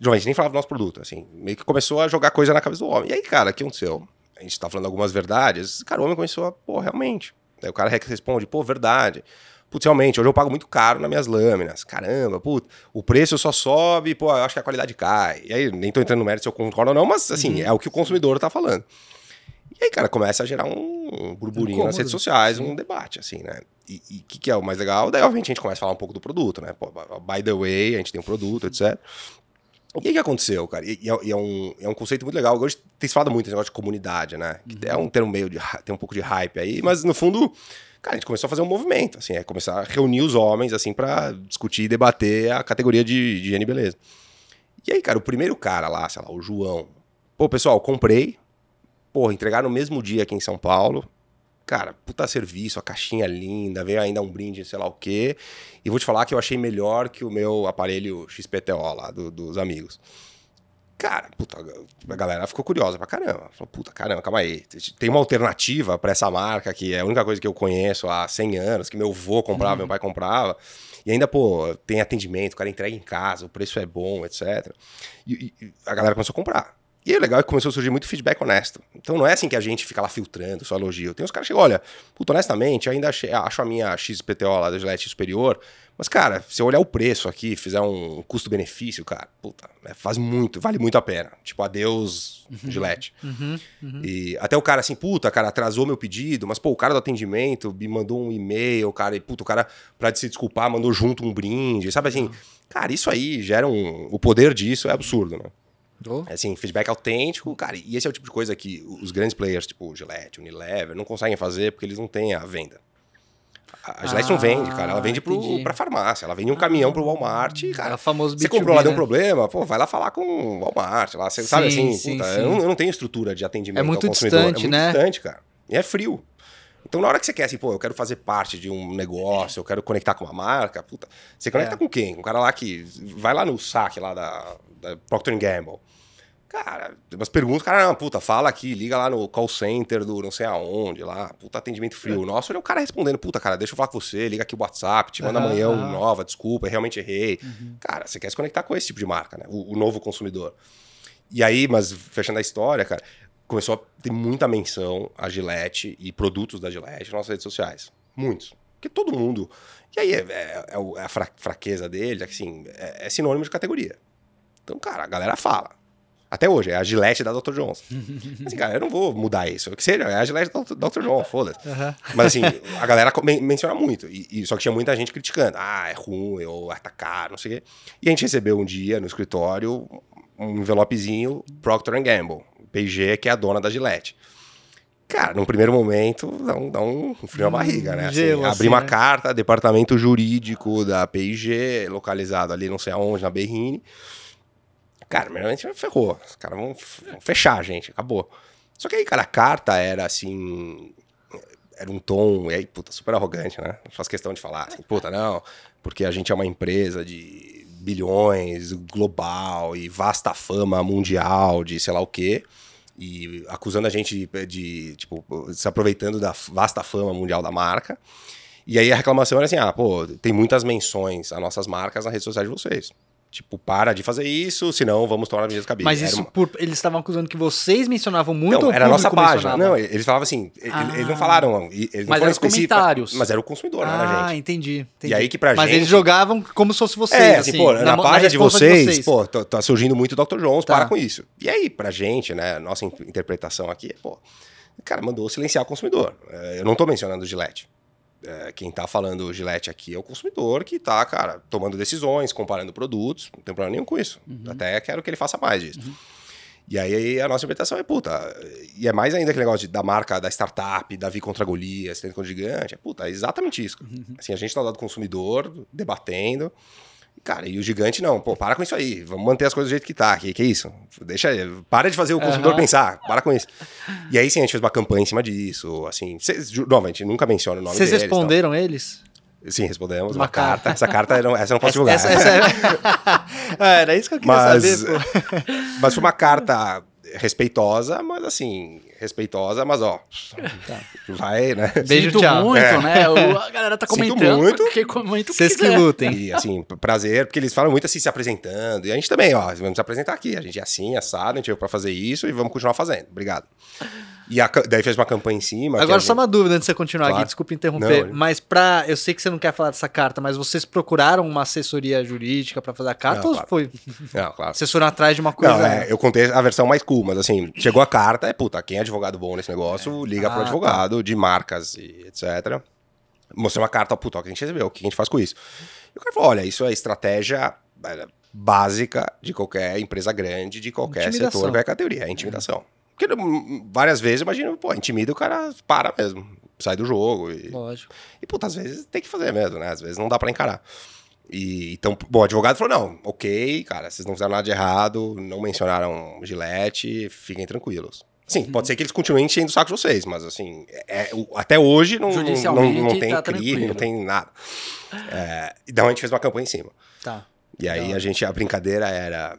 Jovem, a gente nem falava do nosso produto, assim. Meio que começou a jogar coisa na cabeça do homem. E aí, cara, o que aconteceu? A gente tá falando algumas verdades. Cara, o homem começou a, pô, realmente. Aí o cara responde, pô, verdade. Putz, realmente, hoje eu pago muito caro nas minhas lâminas. Caramba, puta, o preço só sobe, pô, eu acho que a qualidade cai. E aí, nem tô entrando no mérito se eu concordo ou não, mas assim, uhum. é o que o consumidor tá falando. E aí, cara, começa a gerar um burburinho nas redes sociais, Sim. um debate, assim, né? E o que, que, é o mais legal? Daí, obviamente, a gente começa a falar um pouco do produto, né? Pô, by the way, a gente tem um produto, etc o que aconteceu, cara? E, e, é, é um, é um conceito muito legal. Hoje tem se falado muito esse negócio de comunidade, né? Que uhum. é um termo meio de. tem um pouco de hype aí, mas no fundo, cara, a gente começou a fazer um movimento, assim, é começar a reunir os homens, assim, para discutir e debater a categoria de, higiene e beleza. E aí, cara, o primeiro cara lá, sei lá, o João. Pô, pessoal, comprei. Pô, entregar no mesmo dia aqui em São Paulo. Cara, puta serviço, a caixinha linda, veio ainda um brinde, sei lá o quê. E vou te falar que eu achei melhor que o meu aparelho XPTO lá do, dos amigos. Cara, puta, a galera ficou curiosa pra caramba. Falou, puta, caramba, calma aí. Tem uma alternativa para essa marca que é a única coisa que eu conheço há 100 anos, que meu avô comprava, uhum. meu pai comprava. E ainda, pô, tem atendimento, o cara entrega em casa, o preço é bom, etc. E, e a galera começou a comprar. E o é legal é que começou a surgir muito feedback honesto. Então não é assim que a gente fica lá filtrando só elogio. Tem uns caras que chegam, olha, puto, honestamente, ainda acho a minha XPTO lá da Gillette superior, mas cara, se eu olhar o preço aqui, fizer um custo-benefício, cara, puta, é, faz muito, vale muito a pena. Tipo, adeus uhum. Gillette. Uhum. Uhum. E até o cara assim, puta, cara, atrasou meu pedido, mas pô, o cara do atendimento me mandou um e-mail, cara, e puta, o cara, pra se desculpar, mandou junto um brinde, sabe assim... Uhum. Cara, isso aí gera um. O poder disso é absurdo, né? Oh. É, assim, feedback autêntico, cara. E esse é o tipo de coisa que os grandes players, tipo Gillette, Unilever, não conseguem fazer porque eles não têm a venda. A, a Gillette ah, não vende, cara. Ela ah, vende pro, pra farmácia. Ela vende um caminhão pro Walmart. Ah, cara, é famoso B2B, você comprou lá, né? deu um né? problema, pô, vai lá falar com o Walmart. Lá. Você sim, sabe assim, sim, puta, sim. Eu, não, eu, não, tenho estrutura de atendimento é muito ao consumidor. É distante, é muito né? distante, cara. E é frio. Então, na hora que você quer, assim, pô, eu quero fazer parte de um negócio, eu quero conectar com uma marca, puta, você conecta é. com quem? Um cara lá que vai lá no saque lá da, da Procter Gamble. Cara, tem umas perguntas, cara, não, puta, fala aqui, liga lá no call center do não sei aonde, lá, puta, atendimento frio. É. Nossa, olha o cara respondendo, puta, cara, deixa eu falar com você, liga aqui o WhatsApp, te manda amanhã uma um nova, desculpa, realmente errei. Uhum. Cara, você quer se conectar com esse tipo de marca, né? O, o, novo consumidor. E aí, mas fechando a história, cara, começou a ter muita menção a Gillette e produtos da Gillette nas nossas redes sociais. Muitos. Porque todo mundo. E aí é, é, é, é a fraqueza dele, é assim, é, é sinônimo de categoria. Então, cara, a galera fala até hoje, é a gilete da Dr. Johnson. assim, cara, eu não vou mudar isso. O que seja, é a gilete da Dr. Johnson, foda-se. Uhum. Mas assim, a galera men menciona muito. E, e, só que tinha muita gente criticando. Ah, é ruim, eu atacar, é tá não sei o quê. E a gente recebeu um dia no escritório um envelopezinho Procter Gamble, PG, que é a dona da gilete. Cara, num primeiro momento, dá um, dá um frio na hum, barriga, né? Assim, abri assim, uma né? carta, departamento jurídico da PIG, localizado ali não sei aonde, na Berrine. Cara, mas a gente ferrou. Os caras vão, fechar a gente, acabou. Só que aí, cara, a carta era assim era um tom, e aí, puta, super arrogante, né? Não faz questão de falar assim, puta, não, porque a gente é uma empresa de bilhões, global e vasta fama mundial de sei lá o quê, e acusando a gente de, de tipo, se aproveitando da vasta fama mundial da marca. E aí a reclamação era assim: ah, pô, tem muitas menções a nossas marcas na rede social de vocês. Tipo, para de fazer isso, senão vamos tomar minhas cabeças. Mas isso uma... por... Eles estavam acusando que vocês mencionavam muito não, era a nossa página. Não, eles falavam assim... Ah. Eles, não ah. falaram... Eles não mas eram os comentários. Mas era o consumidor, né, ah, né, gente? entendi, entendi. E aí que pra mas gente... Mas eles jogavam como se fosse é, vocês, é, assim, assim pô, assim, na, na página na de, vocês, de, vocês, pô, tá, tá surgindo muito o Dr. Jones, tá. para com isso. E aí, pra gente, né, nossa interpretação aqui é, pô... Cara, mandou silenciar o consumidor. É, eu não tô mencionando o Gillette é, quem está falando Gillette aqui é o consumidor que está, cara, tomando decisões, comparando produtos, não tem problema nenhum com isso. Uhum. Até quero que ele faça mais disso. Uhum. E aí a nossa interpretação é puta. E é mais ainda aquele negócio de, da marca, da startup, Davi contra Golias, tendo contra gigante. É, puta, é exatamente isso. Uhum. Assim, a gente está do lado do consumidor, debatendo. Cara, e o gigante não, pô, para com isso aí, vamos manter as coisas do jeito que tá, que, que é isso? Deixa, para de fazer o consumidor uhum. pensar, para com isso. E aí sim, a gente fez uma campanha em cima disso, assim, cês, novamente, nunca menciona o nome Vocês responderam tal. eles? Sim, respondemos uma, uma carta. carta. Essa carta não, essa não posso divulgar. essa, essa é... ah, era isso que eu queria mas, saber. Pô. Mas foi uma carta respeitosa, mas assim, respeitosa, mas ó, tá. vai, né? Beijo, Sinto tchau. muito, é. né? O, a galera tá comentando. Sinto muito. Porque muito. Vocês que lutem. E assim, prazer, porque eles falam muito assim, se apresentando. E a gente também, ó, vamos se apresentar aqui. A gente é assim, assado, a gente veio pra fazer isso e vamos continuar fazendo. Obrigado. E a, daí fez uma campanha em cima. Agora, é só uma dúvida antes de você continuar claro. aqui, desculpa interromper. Não, mas para Eu sei que você não quer falar dessa carta, mas vocês procuraram uma assessoria jurídica para fazer a carta não, ou claro. foi. Não, claro. Vocês foram atrás de uma coisa. Não, é, eu contei a versão mais cool, mas assim, chegou a carta, é puta, quem é advogado bom nesse negócio, é. liga ah, pro tá. advogado tá. de marcas e etc. Mostrei uma carta, puta, ó, que a gente recebeu, o que a gente faz com isso? E o cara falou: olha, isso é estratégia eh, básica de qualquer empresa grande, de qualquer setor, qualquer categoria, é intimidação. Porque hum, várias vezes imagina, imagino, pô, intimida o cara para mesmo, sai do jogo. E, Lógico. E, puta, às vezes tem que fazer mesmo, né? Às vezes não dá para encarar. E, então, bom, o advogado falou: não, ok, cara, vocês não fizeram nada de errado, não mencionaram gilete, fiquem tranquilos. Sim, uhum. pode ser que eles continuem enchendo o saco de vocês, mas assim, é, é até hoje não, não, não tem tá crime, tranquilo. não tem nada. É, então a gente fez uma campanha em cima. Tá. E aí a gente, a brincadeira era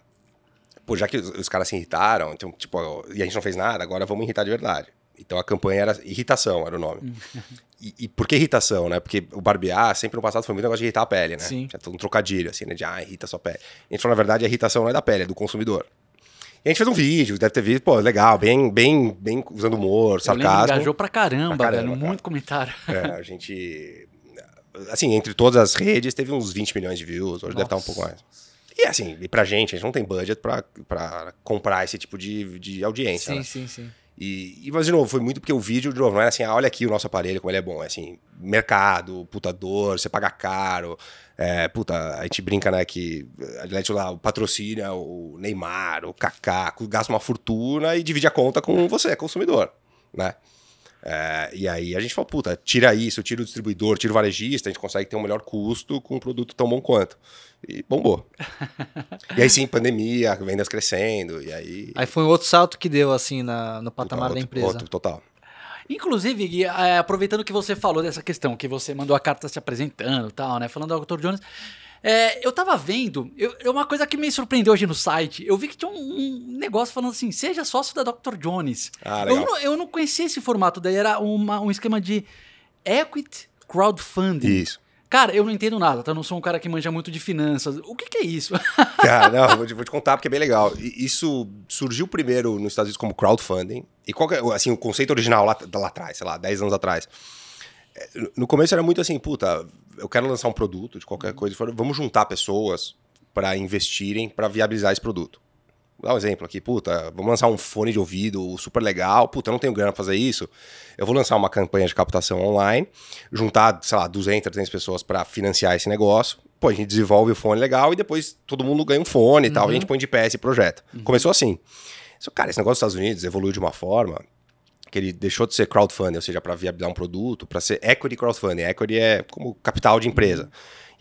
pô, já que os caras se irritaram, então, tipo, e a gente não fez nada, agora vamos irritar de verdade. Então a campanha era Irritação, era o nome. e, e, por que irritação, né? Porque o barbear sempre no passado foi muito negócio de irritar a pele, né? Sim. Tinha é todo um trocadilho, assim, né? De, ah, irrita a sua pele. A gente falou, na verdade, a irritação não é da pele, é do consumidor. E a gente fez um vídeo, deve ter visto, pô, legal, bem, bem, bem usando humor, sarcasmo. Lembro, engajou pra caramba, pra caramba velho, cara. muito comentário. É, a gente... Assim, entre todas as redes, teve uns 20 milhões de views, hoje Nossa. deve estar um pouco mais. E assim, e pra gente, a gente não tem budget pra, pra comprar esse tipo de, de audiência. Sim, né? sim, sim. E, e, mas, de novo, foi muito porque o vídeo, de novo, não era é assim, ah, olha aqui o nosso aparelho, como ele é bom. É assim, mercado, putador, você paga caro. É, puta, a gente brinca, né, que eh, a gente lá patrocina é o Neymar, o Kaká, gasta uma fortuna e divide a conta com você, consumidor, né? É, e aí a gente fala, puta, tira isso, tira o distribuidor, tira o varejista, a gente consegue ter um melhor custo com um produto tão bom quanto e bombou. e aí sim, pandemia, vendas crescendo, e aí... Aí foi um outro salto que deu, assim, na, no patamar outro, da empresa. Outro, total. Inclusive, Gui, é, aproveitando que você falou dessa questão, que você mandou a carta se apresentando e tal, né? Falando do Dr. Jones... É, eu tava vendo, eu, é uma coisa que me surpreendeu hoje no site, eu vi que tinha um, um negócio falando assim, seja sócio da Dr. Jones. Ah, eu, não, eu não conhecia esse formato, daí era uma, um esquema de equity crowdfunding. Isso. Cara, eu não entendo nada, tá? Eu não sou um cara que manja muito de finanças. O que, que é isso? Cara, ah, não, vou te, vou te contar porque é bem legal. Isso surgiu primeiro nos Estados Unidos como crowdfunding. E qual é, assim, o conceito original lá, lá atrás, sei lá, 10 anos atrás? É, no começo era muito assim, puta, eu quero lançar um produto de qualquer coisa, vamos juntar pessoas para investirem para viabilizar esse produto. Vou dar um exemplo aqui, puta, vou lançar um fone de ouvido super legal, puta, eu não tenho grana pra fazer isso. Eu vou lançar uma campanha de captação online, juntar, sei lá, 200, 300 pessoas para financiar esse negócio. Pô, a gente desenvolve o fone legal e depois todo mundo ganha um fone e uhum. tal, a gente uhum. põe de pé esse projeto. Uhum. Começou assim. Só, cara, esse negócio dos Estados Unidos evoluiu de uma forma que ele deixou de ser crowdfunding, ou seja, para viabilizar um produto, para ser equity crowdfunding. Equity é como capital de empresa. Uhum.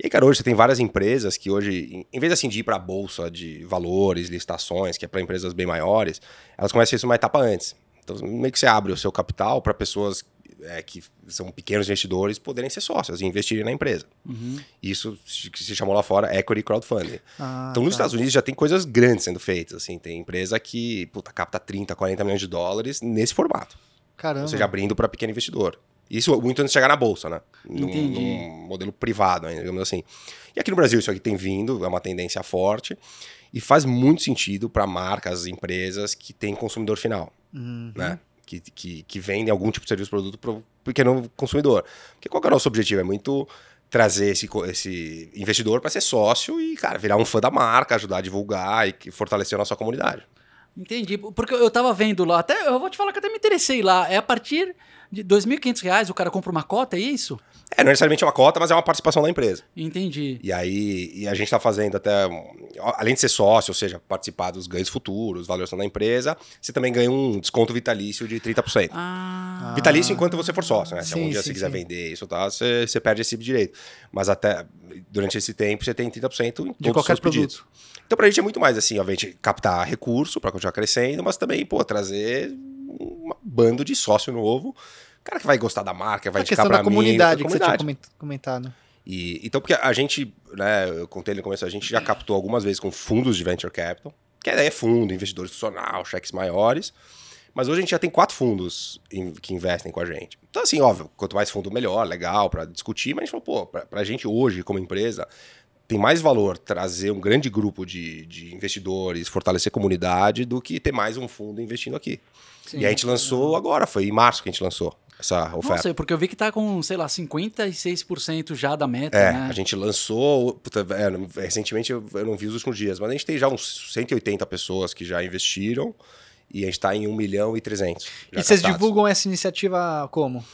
E aí, cara, hoje você tem várias empresas que hoje, em vez assim, de ir para a bolsa de valores, licitações, que é para empresas bem maiores, elas começam isso uma etapa antes. Então, meio que você abre o seu capital para pessoas é, que são pequenos investidores poderem ser sócios e investirem na empresa. Uhum. Isso que se chamou lá fora equity crowdfunding. Ah, então, nos tá. Estados Unidos já tem coisas grandes sendo feitas. Assim, tem empresa que puta, capta 30, 40 milhões de dólares nesse formato. Caramba. Ou seja, abrindo para pequeno investidor. Isso muito antes de chegar na bolsa, né? Num, Entendi. num modelo privado, ainda, digamos assim. E aqui no Brasil isso aqui tem vindo, é uma tendência forte e faz muito sentido para marcas, empresas que têm consumidor final, uhum. né? Que, que, que, vendem algum tipo de serviço, produto para o pequeno consumidor. Porque qual que é o nosso objetivo? É muito trazer esse, esse investidor para ser sócio e, cara, virar um fã da marca, ajudar a divulgar e fortalecer a nossa comunidade. Entendi, porque eu estava vendo lá, até eu vou te falar que até me interessei lá. É a partir de R$ reais o cara compra uma cota, é isso? É, não necessariamente é uma cota, mas é uma participação da empresa. Entendi. E aí, e a gente está fazendo até, além de ser sócio, ou seja, participar dos ganhos futuros, valorização da empresa, você também ganha um desconto vitalício de 30%. Ah. Vitalício enquanto você for sócio, né? Sim, Se algum dia sim, você quiser sim. vender isso, tá, você, você, perde esse direito. Mas até durante esse tempo, você tem 30% de qualquer produto. Então, para a gente é muito mais assim, obviamente, captar recurso para continuar crescendo, mas também, pô, trazer um bando de sócio novo. Cara que vai gostar da marca, vai a indicar pra da mim. comunidade da comunidade. que você tinha comentado. E, então, porque a gente, né, eu contei no começo, a gente já captou algumas vezes com fundos de venture capital, que é fundo, investidor institucional, cheques maiores. Mas hoje a gente já tem quatro fundos que investem com a gente. Então, assim, óbvio, quanto mais fundo, melhor, legal para discutir. Mas a gente falou, pô, pra, pra gente hoje, como empresa, tem mais valor trazer um grande grupo de, de investidores, fortalecer a comunidade, do que ter mais um fundo investindo aqui. Sim, e a gente lançou agora, foi em março que a gente lançou essa oferta. Nossa, porque eu vi que está com, sei lá, 56% já da meta, É, né? a gente lançou, puta, é, recentemente eu, eu, não vi os últimos dias, mas a gente tem já uns 180 pessoas que já investiram e a gente está em 1 milhão e 300. E captados. vocês divulgam essa iniciativa como?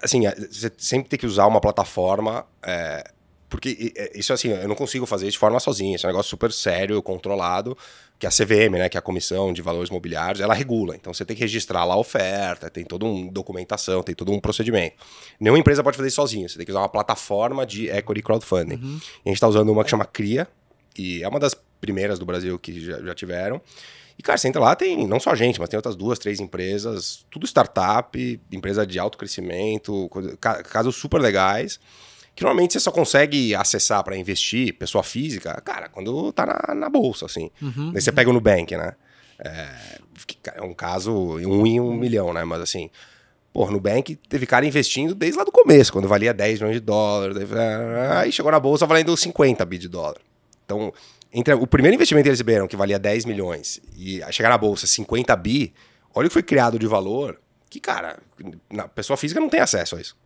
Assim, é, você sempre tem que usar uma plataforma... É, porque é, isso, assim, eu não consigo fazer de forma sozinha. Isso é um negócio super sério, controlado, que a CVM, né, que é a Comissão de Valores Mobiliários, ela regula. Então você tem que registrar lá a oferta, tem toda uma documentação, tem todo um procedimento. Nenhuma empresa pode fazer isso sozinha. Você tem que usar uma plataforma de equity crowdfunding. Uhum. a gente está usando uma que chama CRIA, e é uma das primeiras do Brasil que já, já tiveram. E, cara, você entra lá, tem não só gente, mas tem outras duas, três empresas, tudo startup, empresa de alto crescimento, casos super legais que normalmente você só consegue acessar para investir, pessoa física, cara, quando tá na, na bolsa, assim. Uhum, Daí você uhum. pega o Nubank, né? É, é um caso, um em um milhão, né? Mas assim, Pô, Nubank teve cara investindo desde lá do começo, quando valia 10 milhões de dólares. É, aí chegou na bolsa valendo 50 bi de dólar. Então, entre o primeiro investimento que eles receberam, que valia 10 milhões, e chegar na bolsa 50 bi, olha o que foi criado de valor, que, cara, na pessoa física não tem acesso a isso.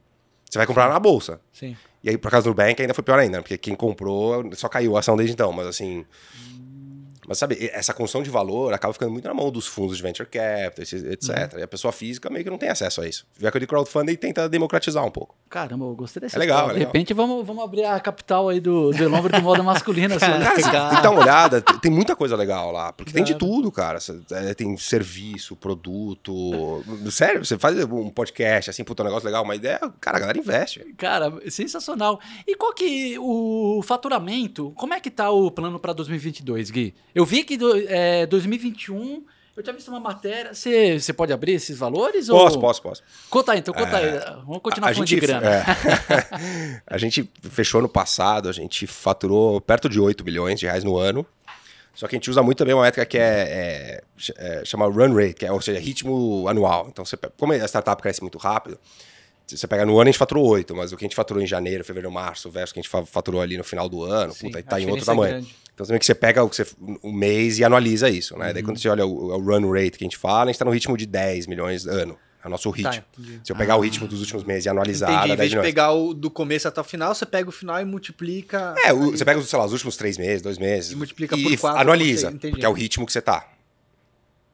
Você vai comprar na bolsa. Sim. E aí, por causa do Nubank, ainda foi pior ainda, né? porque quem comprou só caiu a ação desde então, mas assim. Mas sabe, essa construção de valor acaba ficando muito na mão dos fundos de venture capital, etc. Uhum. E a pessoa física meio que não tem acesso a isso. Já com o crowdfunding e tenta democratizar um pouco. Caramba, eu gostei dessa. É legal, é legal. De repente vamos, vamos abrir a capital aí do, do do modo masculino. assim, né? Tem que dar uma olhada, tem muita coisa legal lá. Porque claro. tem de tudo, cara. É, tem serviço, produto. Sério, você faz um podcast assim, puta, um negócio legal, uma ideia, cara, a galera investe. Cara, sensacional. E qual que o faturamento? Como é que tá o plano para 2022, Gui? Eu vi que do, é, 2021 eu tinha visto uma matéria. Você, pode abrir esses valores? Posso, ou... posso, posso. Conta aí, então, conta é, aí. Vamos continuar a, a falando gente, de grana. É. a gente fechou no passado, a gente faturou perto de 8 bilhões de reais no ano. Só que a gente usa muito também uma métrica que é, é, é chama run rate, que é, ou seja, ritmo anual. Então, você, como a startup cresce muito rápido, se você pega no ano, a gente faturou 8, mas o que a gente faturou em janeiro, fevereiro, março, versus o que a gente faturou ali no final do ano, Sim, puta, tá em outro é tamanho. É então também que você pega o, que você, o mês e analisa isso, né? Uhum. Daí quando uhum. você olha o, o, run rate que a gente fala, a gente tá no ritmo de 10 milhões ano. É o nosso tá, ritmo. Tá, Se eu pegar ah. o ritmo dos últimos meses e analisar. Entendi. Em vez de pegar o do começo até o final, você pega o final e multiplica. É, aí... você pega, sei lá, os últimos três meses, dois meses. E multiplica e por quatro. analisa Por porque é o ritmo que você tá.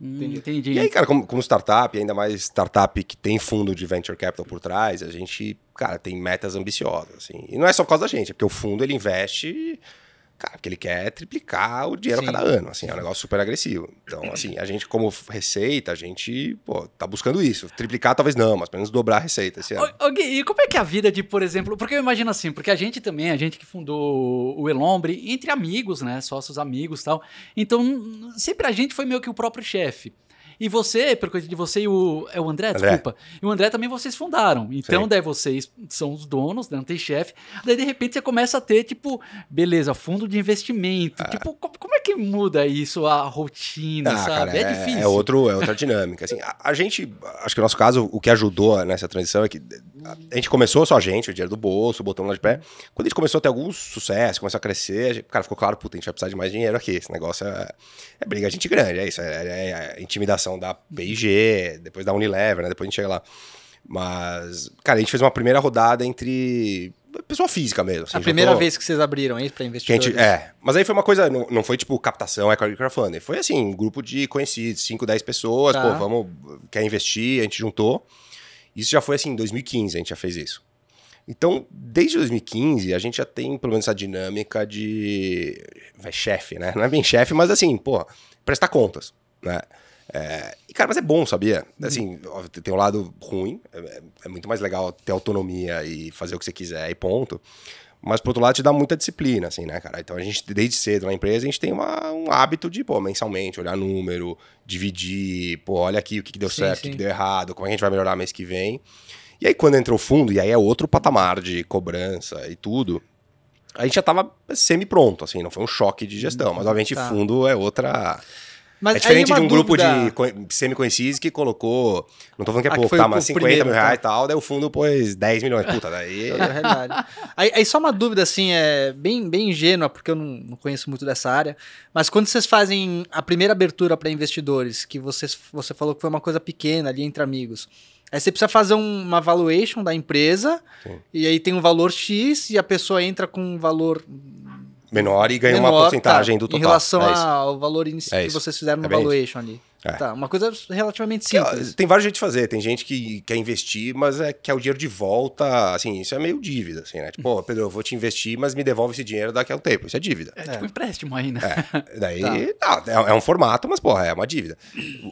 Entendi. Hum, entendi. E aí, cara, como, como, startup, ainda mais startup que tem fundo de venture capital por trás, a gente, cara, tem metas ambiciosas, assim. E não é só por causa da gente, é porque o fundo, ele investe Cara, porque ele quer triplicar o dinheiro Sim. cada ano, assim, é um negócio super agressivo. Então, assim, a gente, como receita, a gente, pô, tá buscando isso. Triplicar talvez não, mas pelo menos dobrar a receita esse ano. O, e como é que é a vida de, por exemplo, porque eu imagino assim, porque a gente também, a gente que fundou o Elombre, entre amigos, né, sócios amigos tal, então sempre a gente foi meio que o próprio chefe. E você, por coisa de você e o, é o André, André. desculpa. E o André também vocês fundaram. Então, Sim. daí vocês são os donos, né? não tem chefe. Daí, de repente, você começa a ter, tipo, beleza, fundo de investimento. Ah. Tipo, como é que muda isso, a rotina, ah, sabe? Cara, é, é, difícil. É, outro, é outra dinâmica. assim, a, a, gente, acho que no nosso caso, o que ajudou nessa transição é que a gente começou só a gente, o dinheiro do bolso, botamos lá de pé. Quando a gente começou a ter algum sucesso, começou a crescer, a gente, cara, ficou claro, puta, a gente vai precisar de mais dinheiro aqui. Esse negócio é, é briga gente grande, é isso, é, é, é intimidação aquisição da P&G, depois da Unilever, né? Depois a gente chega lá. Mas, cara, a gente fez uma primeira rodada entre pessoa física mesmo. Assim, a primeira tô... vez que vocês abriram aí para investidores? Gente, é, mas aí foi uma coisa, não, não foi tipo captação, é crowdfunding, né? foi assim, um grupo de conhecidos, 5, 10 pessoas, tá. pô, vamos, quer investir, a gente juntou. Isso já foi assim, em 2015 a gente já fez isso. Então, desde 2015, a gente já tem pelo menos essa dinâmica de vai, chefe, né? Não é bem chefe, mas assim, pô, prestar contas, né? É, e, cara, mas é bom, sabia? Uhum. Assim, tem um lado ruim, é, é, é, muito mais legal ter autonomia e fazer o que você quiser e ponto. Mas, por outro lado, te dá muita disciplina, assim, né, cara? Então, a gente, desde cedo na empresa, a gente tem uma, um hábito de, pô, mensalmente, olhar número, dividir, pô, olha aqui o que, que deu sim, certo, o que, deu errado, como é a gente vai melhorar mês que vem. E aí, quando entra o fundo, e aí é outro patamar de cobrança e tudo, a gente já tava semi-pronto, assim, não foi um choque de gestão. Uhum. Mas, obviamente, tá. fundo é outra... Mas é diferente de um grupo dúvida... de semi-conhecidos que colocou, não tô falando que é ah, pouco, tá, mas 50 primeiro, mil reais né? e tá? tal, daí o fundo pôs 10 milhões, puta, daí... É verdade. aí, aí, só uma dúvida, assim, é bem, bem ingênua, porque eu não, não conheço muito dessa área, mas quando vocês fazem a primeira abertura para investidores, que vocês, você falou que foi uma coisa pequena ali entre amigos, Aí você precisa fazer uma valuation da empresa, Sim. e aí tem um valor X, e a pessoa entra com um valor menor e ganha menor, uma tá, porcentagem tá, do total. Em relação é ao valor inicial é que vocês fizeram é no é valuation isso. ali. É. Tá, uma coisa relativamente simples. Tem vários jeitos de fazer. Tem gente que quer investir, mas é, quer o dinheiro de volta. Assim, isso é meio dívida, assim, né? Tipo, oh, Pedro, eu vou te investir, mas me devolve esse dinheiro daqui a um tempo. Isso é dívida. É, é. tipo empréstimo aí, né? É. Daí, tá. Não, é, é, um formato, mas, porra, é uma dívida.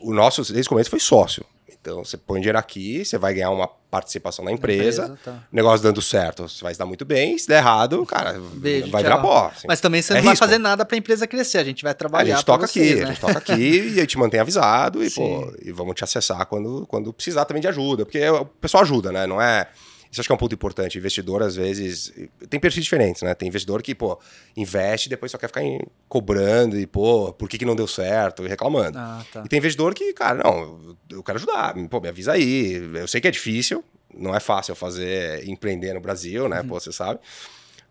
O nosso, desde o começo, foi sócio. Então, você põe dinheiro aqui, você vai ganhar uma participação na empresa. empresa tá. Negócio dando certo, você vai se dar muito bem. Se der errado, cara, Beijo, vai tchau. virar pó. Assim. Mas também você é não risco. vai fazer nada para a empresa crescer. A gente vai trabalhar. A gente toca vocês, aqui, né? a gente toca aqui e eu te mantém avisado. E, pô, e vamos te acessar quando, quando precisar também de ajuda. Porque o pessoal ajuda, né? Não é isso acho que é um ponto importante. Investidor, às vezes, tem perfis diferentes, né? Tem investidor que, pô, investe e depois só quer ficar em, cobrando e, pô, por que, que não deu certo e reclamando. Ah, tá. E tem investidor que, cara, não, eu quero ajudar, pô, me avisa aí. Eu sei que é difícil, não é fácil fazer empreender no Brasil, né? Uhum. Pô, você sabe.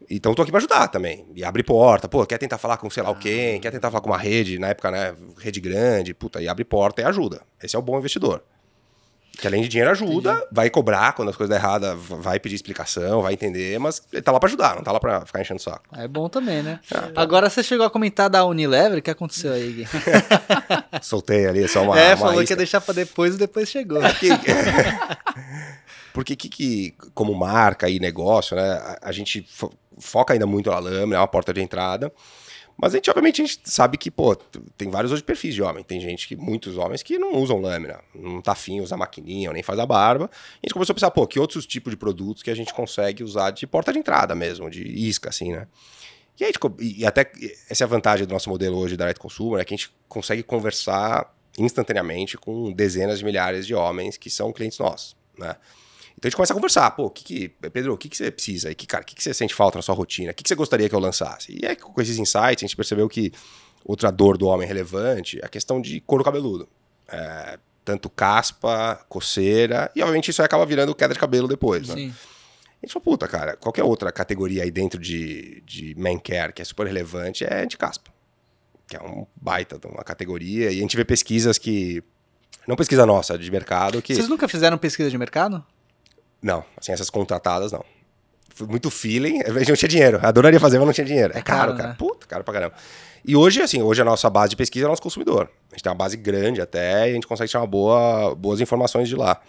Então tô aqui para ajudar também. E abre porta, pô, quer tentar falar com sei lá ah. quem, quer tentar falar com uma rede, na época, né, rede grande, puta, e abre porta e ajuda. Esse é o bom investidor. Que além de dinheiro ajuda, Entendi. vai cobrar quando as coisas der errada, vai pedir explicação, vai entender, mas ele tá lá pra ajudar, não tá lá pra ficar enchendo o saco. É bom também, né? Ah. Agora você chegou a comentar da Unilever, o que aconteceu aí, Gui? Soltei ali só uma. É, uma falou que ia deixar pra depois e depois chegou. Porque, porque que, que, como marca e negócio, né, a, a gente fo foca ainda muito na lâmina, é uma porta de entrada. Mas a gente, obviamente, a gente sabe que, pô, tem vários outros perfis de homem. Tem gente que, muitos homens, que não usam lâmina, não tá afim, usa maquininha, ou nem faz a barba. E a gente começou a pensar, pô, que outros tipos de produtos que a gente consegue usar de porta de entrada mesmo, de isca, assim, né? E, aí, tipo, e até essa é a vantagem do nosso modelo hoje da Direct Consumer, é que a gente consegue conversar instantaneamente com dezenas de milhares de homens que são clientes nossos, né? Então a gente começa a conversar, pô, que que, Pedro, o que, que você precisa? E que, cara, o que, que você sente falta na sua rotina? O que, que você gostaria que eu lançasse? E aí, é com esses insights, a gente percebeu que outra dor do homem relevante é a questão de couro cabeludo. É, tanto caspa, coceira, e obviamente isso acaba virando queda de cabelo depois, né? A gente falou, puta, cara, qualquer outra categoria aí dentro de, de man care que é super relevante é de caspa. Que é um baita de uma categoria. E a gente vê pesquisas que. Não pesquisa nossa, de mercado. que Vocês nunca fizeram pesquisa de mercado? Não, assim, essas contratadas não. Foi muito feeling, a gente não tinha dinheiro. Adoraria fazer, mas não tinha dinheiro. É, é caro, né? cara. Né? Puta, caro pra caramba. E hoje, assim, hoje a nossa base de pesquisa é o nosso consumidor. A gente tem uma base grande até e a gente consegue tirar boa, boas informações de lá.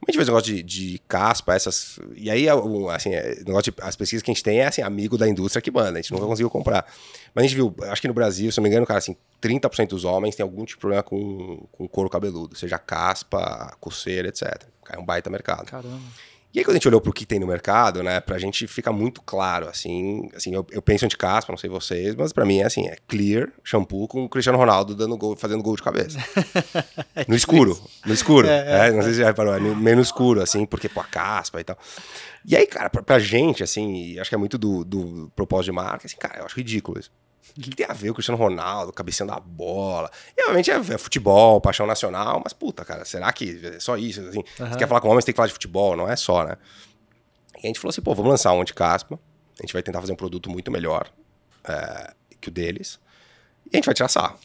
Mas a gente fez um negócio de, de caspa, essas. E aí, assim, é, negócio de, as pesquisas que a gente tem é assim, amigo da indústria que manda, a gente nunca conseguiu comprar. Mas a gente viu, acho que no Brasil, se não me engano, cara, assim, 30% dos homens tem algum tipo de problema com, com couro cabeludo, seja caspa, coceira, etc é um baita mercado. Caramba. E aí, quando a gente olhou para o que tem no mercado, né, para a gente fica muito claro, assim, assim eu, eu penso de caspa, não sei vocês, mas para mim é assim, é clear, shampoo com o Cristiano Ronaldo dando gol, fazendo gol de cabeça. é no escuro, no escuro, é, né? é, não sei é. se já reparou, é meio escuro, assim, porque, pô, a caspa e tal. E aí, cara, para a gente, assim, acho que é muito do, do propósito de marca, assim, cara, eu acho ridículo isso. O que, que, tem a ver o Cristiano Ronaldo, cabeceando da bola? E, obviamente é, é, futebol, paixão nacional, mas puta, cara, será que é só isso? Assim, uhum. Você quer falar com homens, tem que falar de futebol, não é só, né? E a gente falou assim, pô, vamos lançar um anti-caspa, a gente vai tentar fazer um produto muito melhor é, que o deles, e a gente vai tirar sarro.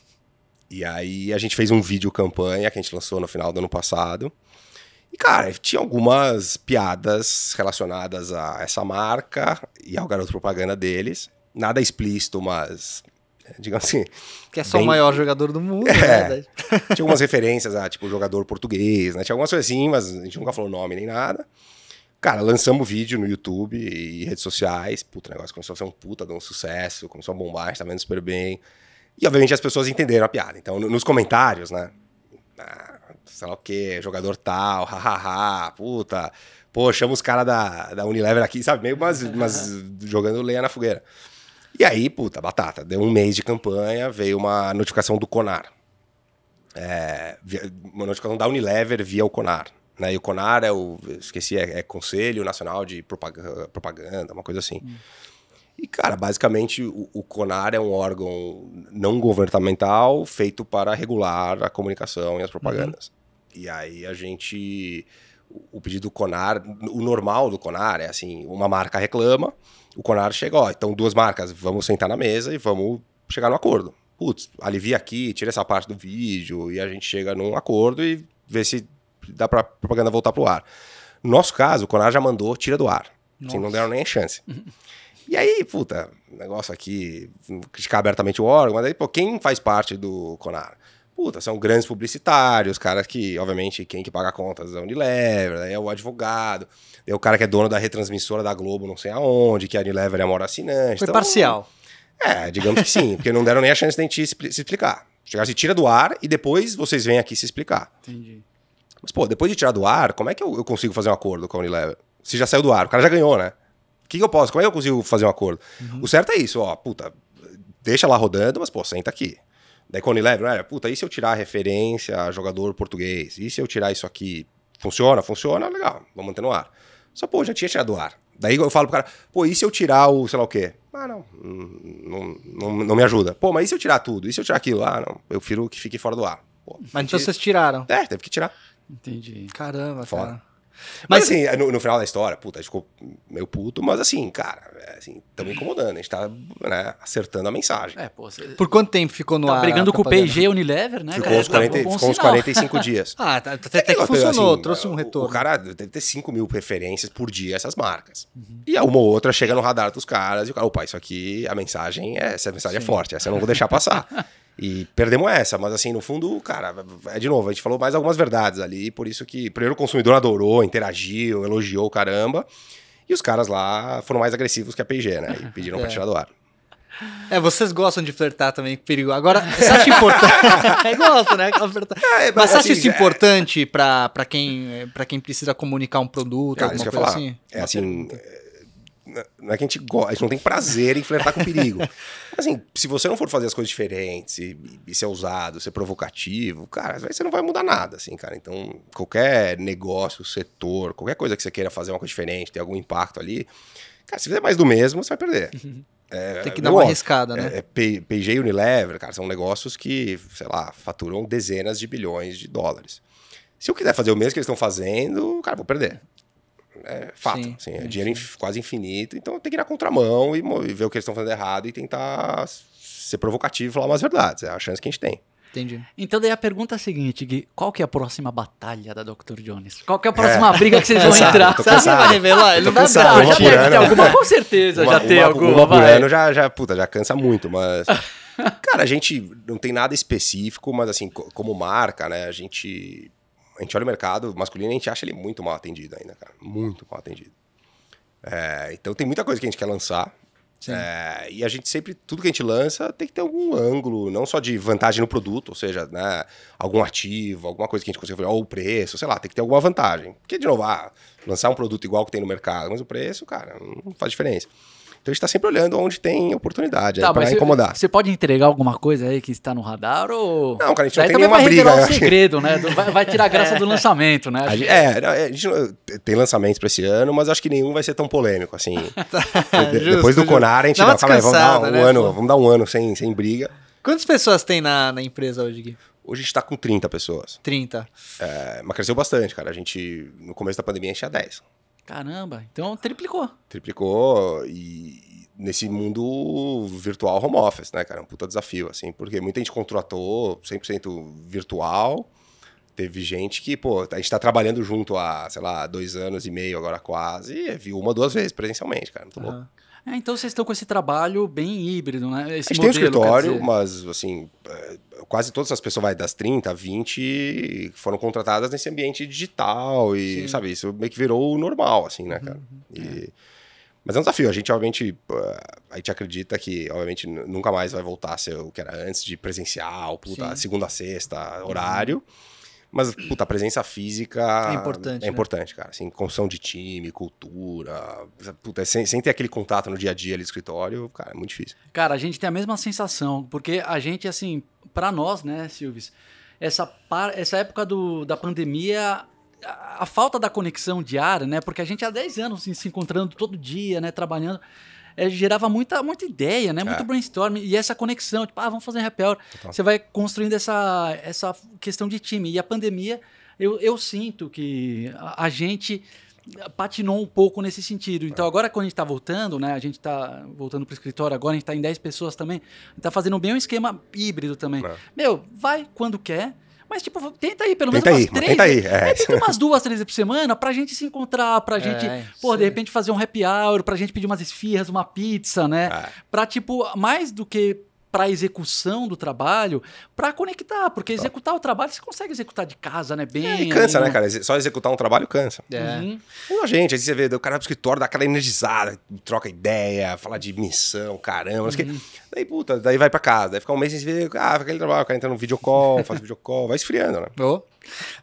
E aí a gente fez um vídeo campanha que a gente lançou no final do ano passado. E, cara, tinha algumas piadas relacionadas a essa marca e ao garoto propaganda deles nada explícito, mas é, digamos assim. Que é só bem... o maior jogador do mundo, né, é. verdade. Tinha algumas referências a, tipo, jogador português, né? Tinha algumas coisas assim, mas a gente nunca falou nome nem nada. Cara, lançamos vídeo no YouTube e redes sociais. Puta, o negócio começou a ser um puta de um sucesso, começou a bombar, a gente tá vendo super bem. E, obviamente, as pessoas entenderam a piada. Então, nos comentários, né? Ah, sei lá o quê, jogador tal, hahaha, puta. Pô, chama os caras da, da Unilever aqui, sabe? Meio mas mas jogando lenha na fogueira. E aí, puta, batata. Deu um mês de campanha, veio uma notificação do Conar. É, uma notificação da Unilever via o Conar. Né? E o Conar é o, esqueci, é, é Conselho Nacional de Propaganda, propaganda uma coisa assim. Hum. E, cara, basicamente o, o, CONAR é um órgão não governamental feito para regular a comunicação e as propagandas. Uhum. E aí a gente. O pedido do CONAR, o normal do CONAR é assim: uma marca reclama, o Conar chega, ó, então duas marcas, vamos sentar na mesa e vamos chegar num acordo. Putz, alivia aqui, tira essa parte do vídeo e a gente chega num acordo e vê se dá pra propaganda voltar pro ar. No nosso caso, o Conar já mandou, tira do ar. Assim, não deram nem a chance. E aí, puta, negócio aqui, hum, criticar abertamente o órgão, mas aí, pô, quem faz parte do Conar? puta, são grandes publicitários, caras que, obviamente, quem que paga contas é a Unilever, é o advogado, é o cara que é dono da retransmissora da Globo, não sei aonde, que a Unilever é a maior assinante. Foi então, parcial. É, digamos que sim, porque não deram nem a chance da gente se explicar. Chegar, se tira do ar e depois vocês vêm aqui se explicar. Entendi. Mas, pô, depois de tirar do ar, como é que eu, eu consigo fazer um acordo com a Unilever? Se já saiu do ar, o cara já ganhou, né? O que, que eu posso? Como é que eu consigo fazer um acordo? Uhum. O certo é isso, ó, puta, deixa lá rodando, mas, pô, senta aqui da Unilever, era, ah, puta, e se eu tirar a referência a jogador português? E se eu tirar isso aqui? Funciona? Funciona? Legal, vamos manter no ar. Só, pô, já tinha tirado do ar. Daí eu falo pro cara, pô, e se eu tirar o sei lá o quê? Ah, não, não, não, não me ajuda. Pô, mas e se eu tirar tudo? E se eu tirar aquilo? Ah, não, eu prefiro que fique fora do ar. Pô, mas então vocês tiraram? É, teve que tirar. Entendi. Caramba, Fora. cara. Mas, mas assim, assim, no, no, final da história, puta, a gente ficou meio puto, mas assim, cara, é, assim, estamos incomodando, a gente tá né, acertando a mensagem. É, pô, Por quanto tempo ficou no tá ar? brigando com o PG Unilever, né? Ficou, cara? uns, 40, tá ficou uns 45 dias. ah, tá, até, tá, até que é, funcionou, assim, trouxe um retorno. O, o, cara deve ter 5 mil preferências por dia essas marcas. Uhum. E uma ou outra chega no radar dos caras e o cara, opa, isso aqui, a mensagem é, essa mensagem é Sim. é forte, essa eu não vou deixar passar. E perdemos essa, mas assim, no fundo, cara, é de novo, a gente falou mais algumas verdades ali, por isso que primeiro o consumidor adorou, interagiu, elogiou caramba. E os caras lá foram mais agressivos que a P&G, né? E pediram é. pra tirar do ar. É, vocês gostam de flertar também com perigo. Agora, você acha importante? É, gosto, né? É, mas, mas você acha assim, isso é... importante pra, para quem, quem precisa comunicar um produto, alguma coisa falar. assim? É assim, né, não é que a gente gosta, a gente não tem prazer em flertar com perigo. assim, se você não for fazer as coisas diferentes, e, e ser ousado, ser provocativo, cara, você não vai mudar nada, assim, cara. Então, qualquer negócio, setor, qualquer coisa que você queira fazer uma coisa diferente, ter algum impacto ali, cara, se fizer mais do mesmo, você vai perder. Uhum. É, tem que é dar uma arriscada, é, né? É, é, PG e Unilever, cara, são negócios que, sei lá, faturam dezenas de bilhões de dólares. Se eu quiser fazer o mesmo que eles estão fazendo, cara, vou perder é fato. Sim, assim, é sim, dinheiro sim. quase infinito. Então tem que ir na contramão e, e ver o que eles estão fazendo errado e tentar ser provocativo e falar umas verdades. É a chance que a gente tem. Entendi. Então daí a pergunta é a seguinte, Gui, qual que é a próxima batalha da Dr. Jones? Qual que é a é. próxima é. briga que vocês vão entrar? Sabe cansado, vai revelar? Ele não vai entrar? já tem ter alguma, com certeza, uma, já uma, tem uma, alguma. Uma por já, já, puta, já cansa muito, mas... Cara, a gente não tem nada específico, mas assim, como marca, né, a gente a gente olha o mercado masculino e a gente acha ele muito mal atendido ainda, cara. Muito mal atendido. É, então tem muita coisa que a gente quer lançar. É, e a gente sempre, tudo que a gente lança tem que ter algum ângulo, não só de vantagem no produto, ou seja, né, algum ativo, alguma coisa que a gente consiga ou o preço, sei lá, tem que ter alguma vantagem. Porque, de novo, ah, lançar um produto igual que tem no mercado, mas o preço, cara, não faz diferença. Então a gente está sempre olhando onde tem oportunidade é tá, para incomodar. Você pode entregar alguma coisa aí que está no radar ou. Não, cara, a gente não Daí tem nenhuma briga. Vai um segredo, né? Vai, vai, tirar a graça é. do lançamento, né? Gente, é, é gente, tem lançamentos para esse ano, mas acho que nenhum vai ser tão polêmico assim. Tá, justo, Depois do justo. Conar, a gente dá, fala, vamos dar um né? ano, vamos dar um ano sem, sem briga. Quantas pessoas tem na, na empresa hoje, Gui? Hoje a gente está com 30 pessoas. 30. É, mas cresceu bastante, cara. A gente, no começo da pandemia, a gente tinha 10. Caramba, então triplicou. Triplicou e nesse mundo virtual home office, né, cara? É um puta desafio, assim, porque muita gente contratou 100% virtual. Teve gente que, pô, a gente tá trabalhando junto há, sei lá, dois anos e meio, agora quase, e viu uma, duas vezes presencialmente, cara. Muito uhum. louco. É, então vocês estão com esse trabalho bem híbrido, né? Esse a gente modelo, tem um escritório, mas assim, é, quase todas as pessoas, vai das 30 a 20, foram contratadas nesse ambiente digital e, Sim. sabe, isso meio que virou o normal, assim, né, cara? Uhum. E... É. Mas é um desafio. A gente, obviamente, é, a gente acredita que, obviamente, nunca mais vai voltar a ser o que era antes de presencial, puta, segunda a sexta, uhum. horário. Uhum. Mas, puta, a presença física. É importante. É né? importante, cara. Assim, construção de time, cultura. Puta, sem, sem ter aquele contato no dia a dia ali do escritório, cara, é muito difícil. Cara, a gente tem a mesma sensação, porque a gente, assim, para nós, né, Silves, essa, par, essa época do, da pandemia a falta da conexão diária, né? Porque a gente há 10 anos assim, se, encontrando todo dia, né? Trabalhando é, gerava muita, muita ideia, né? Muito é. brainstorming e essa conexão, tipo, ah, vamos fazer rappel. Você vai construindo essa, essa questão de time. E a pandemia, eu, eu sinto que a, a gente patinou um pouco nesse sentido. Então, é. agora quando a gente está voltando, né? A gente está voltando para o escritório agora, a gente está em 10 pessoas também. está fazendo bem um esquema híbrido também. É. Meu, vai quando quer mas, tipo, tenta aí, pelo menos tenta umas aí, três. Tenta aí. É. é. tenta umas duas, três por semana pra gente se encontrar, pra é, gente, é, pô, de repente fazer um happy hour, pra gente pedir umas esfirras, uma pizza, né? É. Pra, tipo, mais do que para a execução do trabalho, para conectar, porque tá. executar o trabalho você consegue executar de casa, né? Bem. É, e cansa, né, né? cara? Só executar um trabalho cansa. É. Uhum. Pô, gente, aí você vê, o cara do escritório dá aquela energizada, troca ideia, fala de missão, caramba. Uhum. Daí, puta, daí vai para casa, daí fica um mês sem se ver, ah, aquele trabalho, o cara entra no videocall, faz videocall, vai esfriando, né? Oh.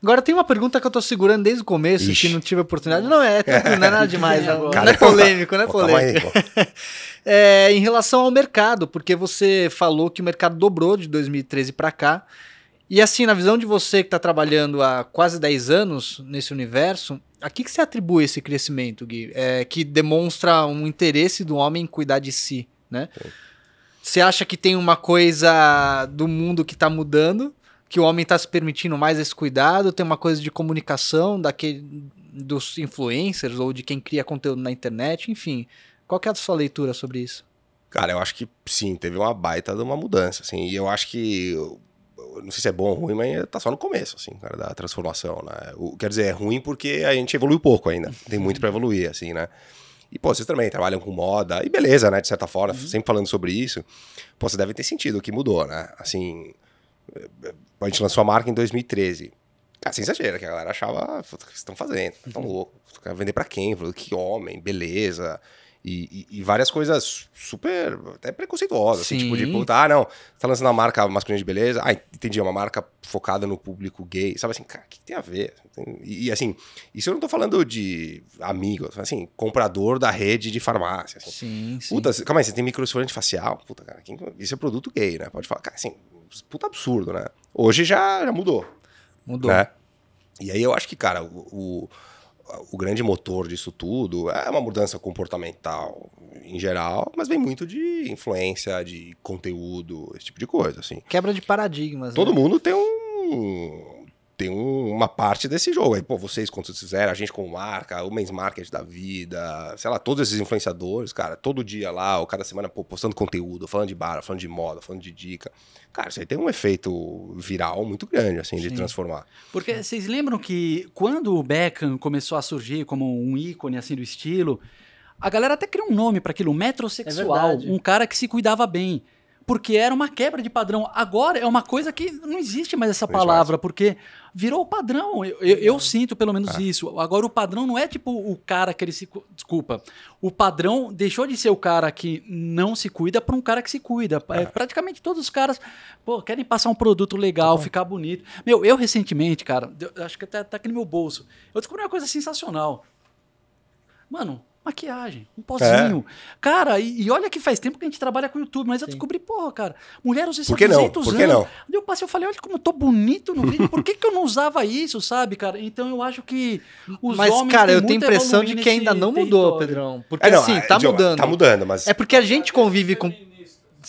Agora tem uma pergunta que eu tô segurando desde o começo, Ixi. que não tive oportunidade. Não, é tá não é nada demais. agora Cara, não é polêmico, não é polêmico. é, em relação ao mercado, porque você falou que o mercado dobrou de 2013 para cá. E assim, na visão de você que está trabalhando há quase 10 anos nesse universo, a que, que você atribui esse crescimento, Gui? É, que demonstra um interesse do homem em cuidar de si, né? Você acha que tem uma coisa do mundo que está mudando? que o homem está se permitindo mais esse cuidado, tem uma coisa de comunicação daquele, dos influencers ou de quem cria conteúdo na internet, enfim. Qual que é a sua leitura sobre isso? Cara, eu acho que sim, teve uma baita de uma mudança, assim, e eu acho que não sei se é bom ou ruim, mas tá só no começo, assim, cara, da transformação, né? O, quer dizer, é ruim porque a gente evoluiu pouco ainda. Tem muito para evoluir, assim, né? E, pô, vocês também trabalham com moda, e beleza, né? De certa forma, uhum. sempre falando sobre isso, pô, você deve ter sentido o que mudou, né? Assim, a gente lançou a marca em 2013. Cara, ah, sem exagero, que a galera achava, o que vocês estão fazendo? estão uhum. louco. Vender para quem? Que homem, beleza. E, e, e, várias coisas super até preconceituosas, assim, tipo de puta, ah, não, você tá lançando uma marca masculina de beleza, ah, entendi, é uma marca focada no público gay, sabe assim, cara, o que, tem a ver? E, e, assim, isso eu não tô falando de amigo, assim, comprador da rede de farmácia, assim. Sim, puta, sim. calma aí, você tem microesfoliante facial, puta, cara, quem, isso é produto gay, né? Pode falar, cara, assim, puta absurdo, né? Hoje já, já mudou. Mudou. Né? E aí eu acho que, cara, o, o o grande motor disso tudo é uma mudança comportamental em geral, mas vem muito de influência, de conteúdo, esse tipo de coisa, assim. Quebra de paradigmas. Todo né? mundo tem um tem um, uma parte desse jogo. Aí, pô, vocês, quando vocês fizeram, a gente como marca, o Men's Market da vida, sei lá, todos esses influenciadores, cara, todo dia lá, ou cada semana pô, postando conteúdo, falando de bar, falando de moda, falando de dica. Cara, isso aí tem um efeito viral muito grande, assim, Sim. de transformar. Porque vocês lembram que quando o Beckham começou a surgir como um ícone, assim, do estilo, a galera até criou um nome para aquilo, um metrosexual, é um cara que se cuidava bem porque era uma quebra de padrão. Agora é uma coisa que não existe mais essa palavra, porque virou o padrão. Eu, eu, eu é. sinto pelo menos é. isso. Agora o padrão não é tipo o cara que ele se. Desculpa. O padrão deixou de ser o cara que não se cuida para um cara que se cuida. É, é. Praticamente todos os caras pô, querem passar um produto legal, tá ficar bonito. Meu, eu recentemente, cara, acho que até tá aqui no meu bolso, eu descobri uma coisa sensacional. Mano, maquiagem, um é. pozinho. É. Cara, e, e, olha que faz tempo que a gente trabalha com o YouTube, mas Sim. eu descobri, porra, cara, mulher usa isso há 200 não? Por que anos. Não? eu passei, eu falei, olha como eu tô bonito no vídeo, por que, que eu não usava isso, sabe, cara? Então eu acho que os mas, homens. Mas, cara, eu tenho a impressão de que ainda não mudou, Pedrão. Porque é, não, assim, é, tá é, mudando. Tá mudando, mas. É porque a gente convive com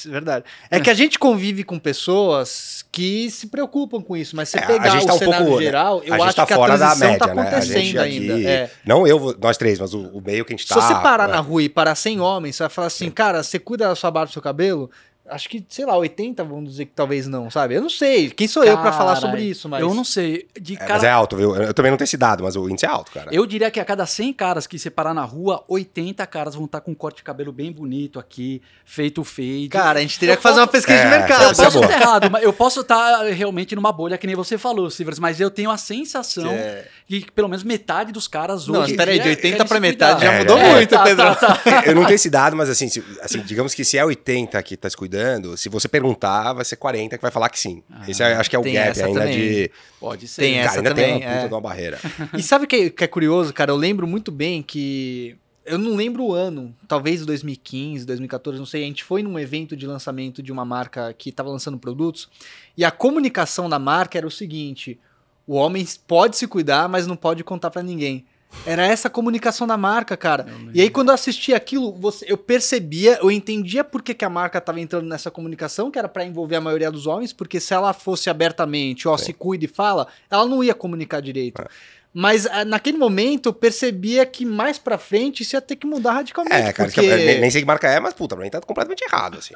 verdade. É que a gente convive com pessoas que se preocupam com isso, mas se é, pegar a gente tá o um pouco, né, geral, né? eu a gente acho tá que fora a da tá média, tá né? a gente aqui, ainda. É. Não eu, nós três, mas o, o meio que a gente tá... Se você tá, parar né? na rua e parar sem homens, você vai falar assim, cara, você cuida da sua barba e do seu cabelo? Acho que, sei lá, 80 vamos dizer que talvez não, sabe? Eu não sei. Quem sou eu para falar sobre isso, mas. Eu não sei. De é, cara... Mas é alto, viu? Eu também não tenho esse dado, mas o índice é alto, cara. Eu diria que a cada 100 caras que você parar na rua, 80 caras vão estar tá com um corte de cabelo bem bonito aqui, feito fade. Cara, a gente teria eu que posso... fazer uma pesquisa é, de mercado. É eu posso estar errado, mas eu posso tá, estar eh, realmente numa bolha que nem você falou, Silvers, mas eu tenho a sensação é. de que pelo menos metade dos caras hoje. Não, aí de 80 para metade já é. mudou muito, tá, tá, Pedro. Tá, tá. Eu não tenho esse dado, mas assim, assim, digamos que se é 80 que tá se cuidando se você perguntar, vai ser 40 que vai falar que sim. Ah, Esse é, acho que é o gap ainda também. de. Pode ser. Tem cara, essa ainda também, tem uma puta é. uma barreira. E sabe o que, que é curioso, cara? Eu lembro muito bem que eu não lembro o ano, talvez 2015, 2014, não sei. A gente foi num evento de lançamento de uma marca que estava lançando produtos e a comunicação da marca era o seguinte: o homem pode se cuidar, mas não pode contar para ninguém. Era essa comunicação da marca, cara. E aí, quando eu assisti aquilo, você, eu percebia, eu entendia por que, que a marca estava entrando nessa comunicação, que era para envolver a maioria dos homens, porque se ela fosse abertamente, ó, é. se cuida e fala, ela não ia comunicar direito. É. Mas ah, naquele momento eu percebia que mais pra frente isso ia ter que mudar radicalmente. É, cara, porque... nem, nem, sei que marca é, mas puta, pra mim tá completamente errado, assim.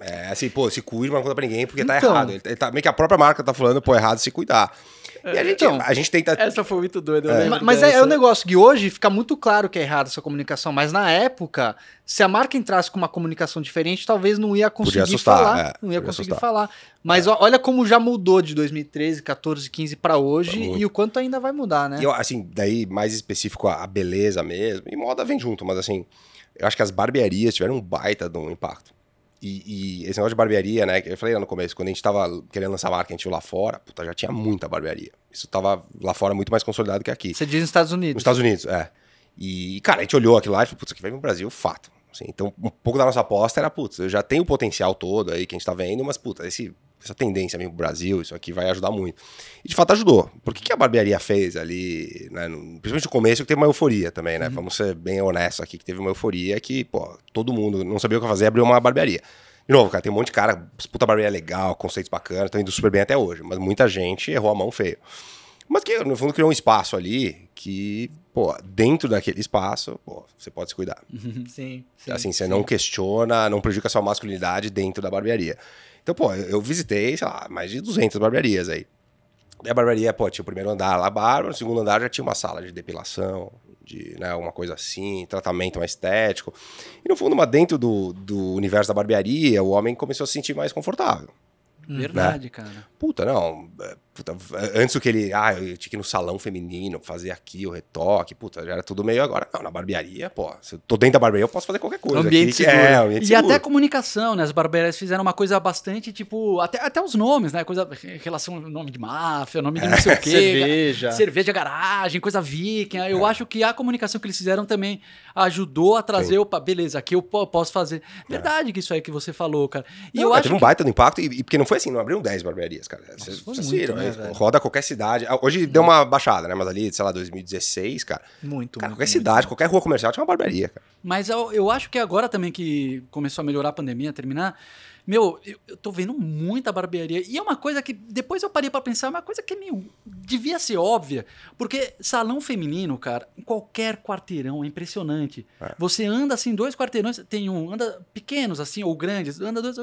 É, assim, pô, se cuida, não conta pra ninguém, porque tá então, tá errado. Ele, ele tá, meio que a própria marca tá falando, pô, errado se cuidar. E a gente, então, a gente tenta. Essa foi muito doida. É. Mas é, é, o negócio que hoje fica muito claro que é errado essa comunicação, mas na época, se a marca entrasse com uma comunicação diferente, talvez não ia conseguir assustar, falar. É, não ia conseguir assustar. falar. Mas é. olha como já mudou de 2013, 14, 15 para hoje e o quanto ainda vai mudar, né? E, assim, daí mais específico a beleza mesmo. E moda vem junto, mas assim, eu acho que as barbearias tiveram um baita de um impacto. E, e, esse negócio de barbearia, né? Eu falei lá no começo, quando a gente tava querendo lançar a marca, a gente ia lá fora, puta, já tinha muita barbearia. Isso tava lá fora muito mais consolidado que aqui. Você diz nos Estados Unidos. Nos Estados Unidos, é. E, cara, a gente olhou aquilo lá e falou, putz, aqui vai vir Brasil, fato. Assim, então, um pouco da nossa aposta era, putz, já tem o potencial todo aí que a gente tá vendo, mas, puta, esse essa tendência mesmo pro Brasil, isso aqui vai ajudar muito. E de fato ajudou. Por que, que a barbearia fez ali, né, principalmente no começo, que teve uma euforia também, né? Uhum. Vamos ser bem honestos aqui, que teve uma euforia que, pô, todo mundo não sabia o que fazer, abriu uma barbearia. De novo, cara, tem um monte de cara, puta barbearia legal, conceitos bacanas, estão tá indo super bem até hoje, mas muita gente errou a mão feio. Mas que, no fundo, criou um espaço ali que, pô, dentro daquele espaço, pô, você pode se cuidar. Uhum. Sim. sim assim, você sim. não questiona, não prejudica a sua masculinidade dentro da barbearia. Então, pô, eu visitei, sei lá, mais de 200 barbearias aí. Daí a barbearia, pô, tinha o primeiro andar lá, barba, no segundo andar já tinha uma sala de depilação, de né, alguma coisa assim, tratamento mais estético. E no fundo, mas dentro do, do universo da barbearia, o homem começou a se sentir mais confortável. Verdade, né? cara. Puta, não. Puta, antes o que ele. Ah, eu tinha que ir no salão feminino, fazer aqui o retoque, puta, já era tudo meio agora. Não, na barbearia, pô, se eu tô dentro da barbearia, eu posso fazer qualquer coisa. Ambiente aqui, seguro. É, ambiente e seguro. até a comunicação, né? As barbearias fizeram uma coisa bastante, tipo, até, até os nomes, né? Coisa, relação, nome de máfia, nome de não sei o é, quê. cerveja. Cerveja garagem, coisa viking. Eu é. acho que a comunicação que eles fizeram também ajudou a trazer, Sim. opa, beleza, aqui eu posso fazer. É. Verdade é. que isso aí que você falou, cara. E não, eu é, acho teve um baita do impacto, e, e, porque não foi assim, não abriram 10 barbearias, cara. Vocês viram, né? Velho? Roda qualquer cidade. Ah, hoje muito. deu uma baixada, né? Mas ali, sei lá, 2016, cara. Muito, cara, muito, Qualquer muito, cidade, qualquer rua comercial tinha uma barbearia, cara. Mas eu, eu acho que agora também que começou a melhorar a pandemia, a terminar meu, eu, eu tô vendo muita barbearia. E é uma coisa que, depois eu parei para pensar, é uma coisa que é meio, devia ser óbvia. Porque salão feminino, cara, em qualquer quarteirão, é impressionante. É. Você anda assim, dois quarteirões, tem um, anda pequenos assim, ou grandes, anda dois.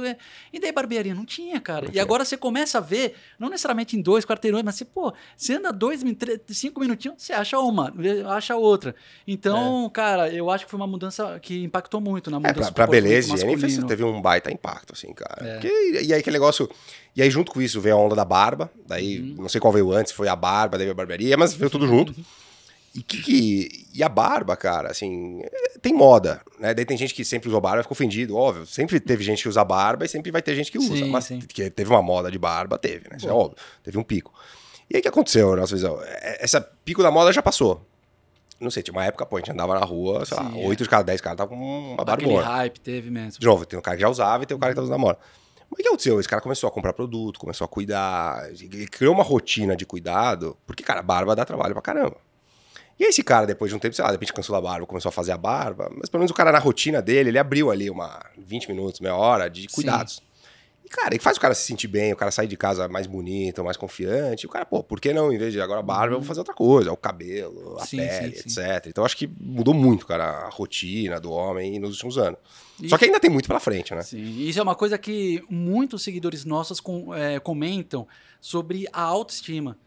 E daí barbearia não tinha, cara. Não e tinha. agora você começa a ver, não necessariamente em dois quarteirões, mas você, pô, você anda dois, três, cinco minutinhos, você acha uma, acha outra. Então, é. cara, eu acho que foi uma mudança que impactou muito na é, mudança. É, pra, pra beleza, e teve um baita impacto, assim assim, cara. É. Porque, e aí que é negócio. E aí, junto com isso, veio a onda da barba. Daí, uhum. não sei qual veio antes, foi a barba, daí a barbearia, mas veio tudo junto. Uhum. E que, que, E a barba, cara, assim, tem moda, né? Daí tem gente que sempre usou barba, ficou ofendido, óbvio. Sempre teve gente que usa barba e sempre vai ter gente que usa. Sim, mas sim. que teve uma moda de barba, teve, né? Isso é Pô. é óbvio. Teve um pico. E aí que aconteceu, nossa né, visão? É, essa pico da moda já passou não sei, tinha uma época, pô, a gente andava na rua, sei Sim. lá, é. 8 de cada 10 caras tava com uma barbona. Aquele hype teve mesmo. De novo, tem um cara que já usava e tem um cara que tá usando agora. Mas o que aconteceu? Esse cara começou a comprar produto, começou a cuidar, criou uma rotina de cuidado, porque, cara, barba dá trabalho pra caramba. E esse cara, depois de um tempo, sei lá, de repente cansou a barba, começou a fazer a barba, mas pelo menos o cara na rotina dele, ele abriu ali uma 20 minutos, meia hora de cuidados. Sim cara, e faz o cara se sentir bem, o cara sair de casa mais bonito, mais confiante. o cara, pô, por que não, em vez de agora barba, eu vou uhum. fazer outra coisa? O cabelo, a sim, pele, sim, sim. etc. Então acho que mudou muito, cara, a rotina do homem nos últimos anos. Isso. Só que ainda tem muito pela frente, né? Sim, isso é uma coisa que muitos seguidores nossos com, é, comentam sobre a autoestima.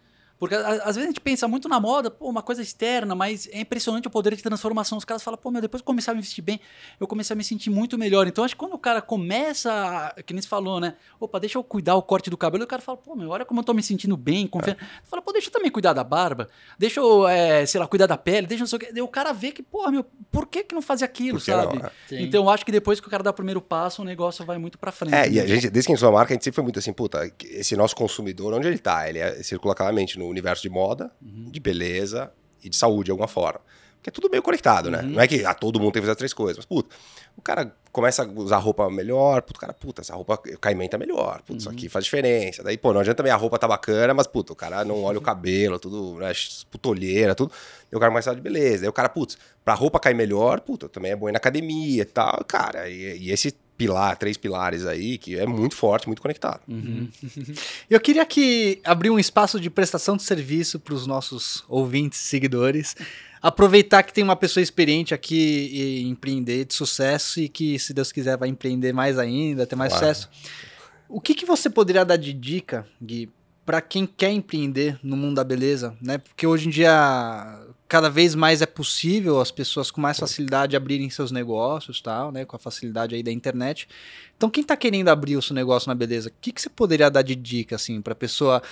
Porque às vezes a gente pensa muito na moda, pô, uma coisa externa, mas é impressionante o poder de transformação. Os caras falam, pô, meu, depois que eu comecei a me vestir bem, eu comecei a me sentir muito melhor. Então acho que quando o cara começa, que nem se falou, né? Opa, deixa eu cuidar o corte do cabelo, o cara fala, pô, meu, olha como eu tô me sentindo bem, confiante. É. Fala, pô, deixa eu também cuidar da barba, deixa eu, é, sei lá, cuidar da pele, deixa eu não sei o quê. o cara vê que, pô, meu, por que que não fazia aquilo, Porque sabe? Não, Então acho que depois que o cara dá o primeiro passo, o negócio vai muito pra frente. É, né? e a né? gente, desde que a gente sua marca, a gente sempre foi muito assim, puta, esse nosso consumidor, onde ele tá? Ele é, circula claramente no universo de moda, uhum. de beleza e de saúde, de alguma forma. Porque é tudo meio conectado, né? Uhum. Não é que ah, todo mundo tem que fazer três coisas. Mas, puta, o cara começa a usar roupa melhor, puta, o cara, puta, essa roupa caimento é melhor, puta, uhum. isso aqui faz diferença. Daí, pô, não adianta também a roupa tá bacana, mas, puta, o cara não olha o cabelo, tudo, né, putolheira, tudo. E o cara começa a de beleza. Daí o cara, putz, pra roupa cair melhor, puta, também é bom ir na academia e tal, cara. E, e esse pilar, três pilares aí, que é muito forte, muito conectado. Uhum. uhum. Eu queria que abrir um espaço de prestação de serviço para os nossos ouvintes, seguidores. Aproveitar que tem uma pessoa experiente aqui e empreender de sucesso e que, se Deus quiser, vai empreender mais ainda, ter mais claro. sucesso. O que, que você poderia dar de dica, Gui, para quem quer empreender no mundo da beleza, né? Porque hoje em dia cada vez mais é possível as pessoas com mais facilidade abrirem seus negócios, tal, né, com a facilidade aí da internet. Então, quem está querendo abrir o seu negócio na beleza, o que, que você poderia dar de dica assim para pessoa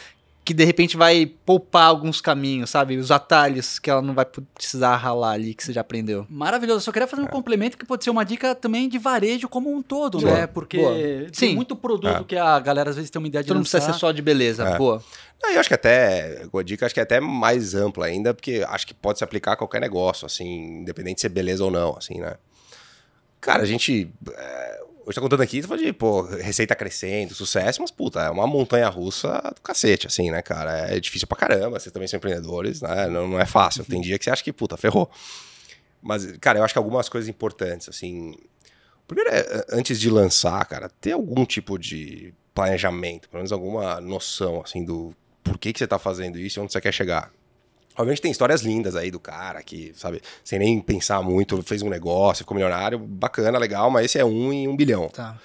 que de repente vai poupar alguns caminhos, sabe? Os atalhos que ela não vai precisar ralar ali, que você já aprendeu. Maravilhoso. Eu só queria fazer um é. complemento que pode ser uma dica também de varejo como um todo, boa. né? Porque boa. tem Sim. muito produto é. que a galera às vezes tem uma ideia de Tu não precisa ser só de beleza, é. boa. eu acho que até, a dica acho que é até mais ampla ainda, porque acho que pode se aplicar a qualquer negócio, assim, independente de ser beleza ou não, assim, né? Cara, a gente. É, Hoje tá contando aqui, tu fala de, pô, receita crescendo, sucesso, mas, puta, é uma montanha russa do cacete, assim, né, cara? É difícil pra caramba, vocês também são empreendedores, né? Não, não é fácil. Tem uhum. dia que você acha que, puta, ferrou. Mas, cara, eu acho que algumas coisas importantes, assim. Primeiro é, antes de lançar, cara, ter algum tipo de planejamento, pelo menos alguma noção, assim, do por que, que você tá fazendo isso e onde você quer chegar. Obviamente tem histórias lindas aí do cara que, sabe, sem nem pensar muito, fez um negócio, ficou milionário, bacana, legal, mas esse é um em um bilhão. Tá.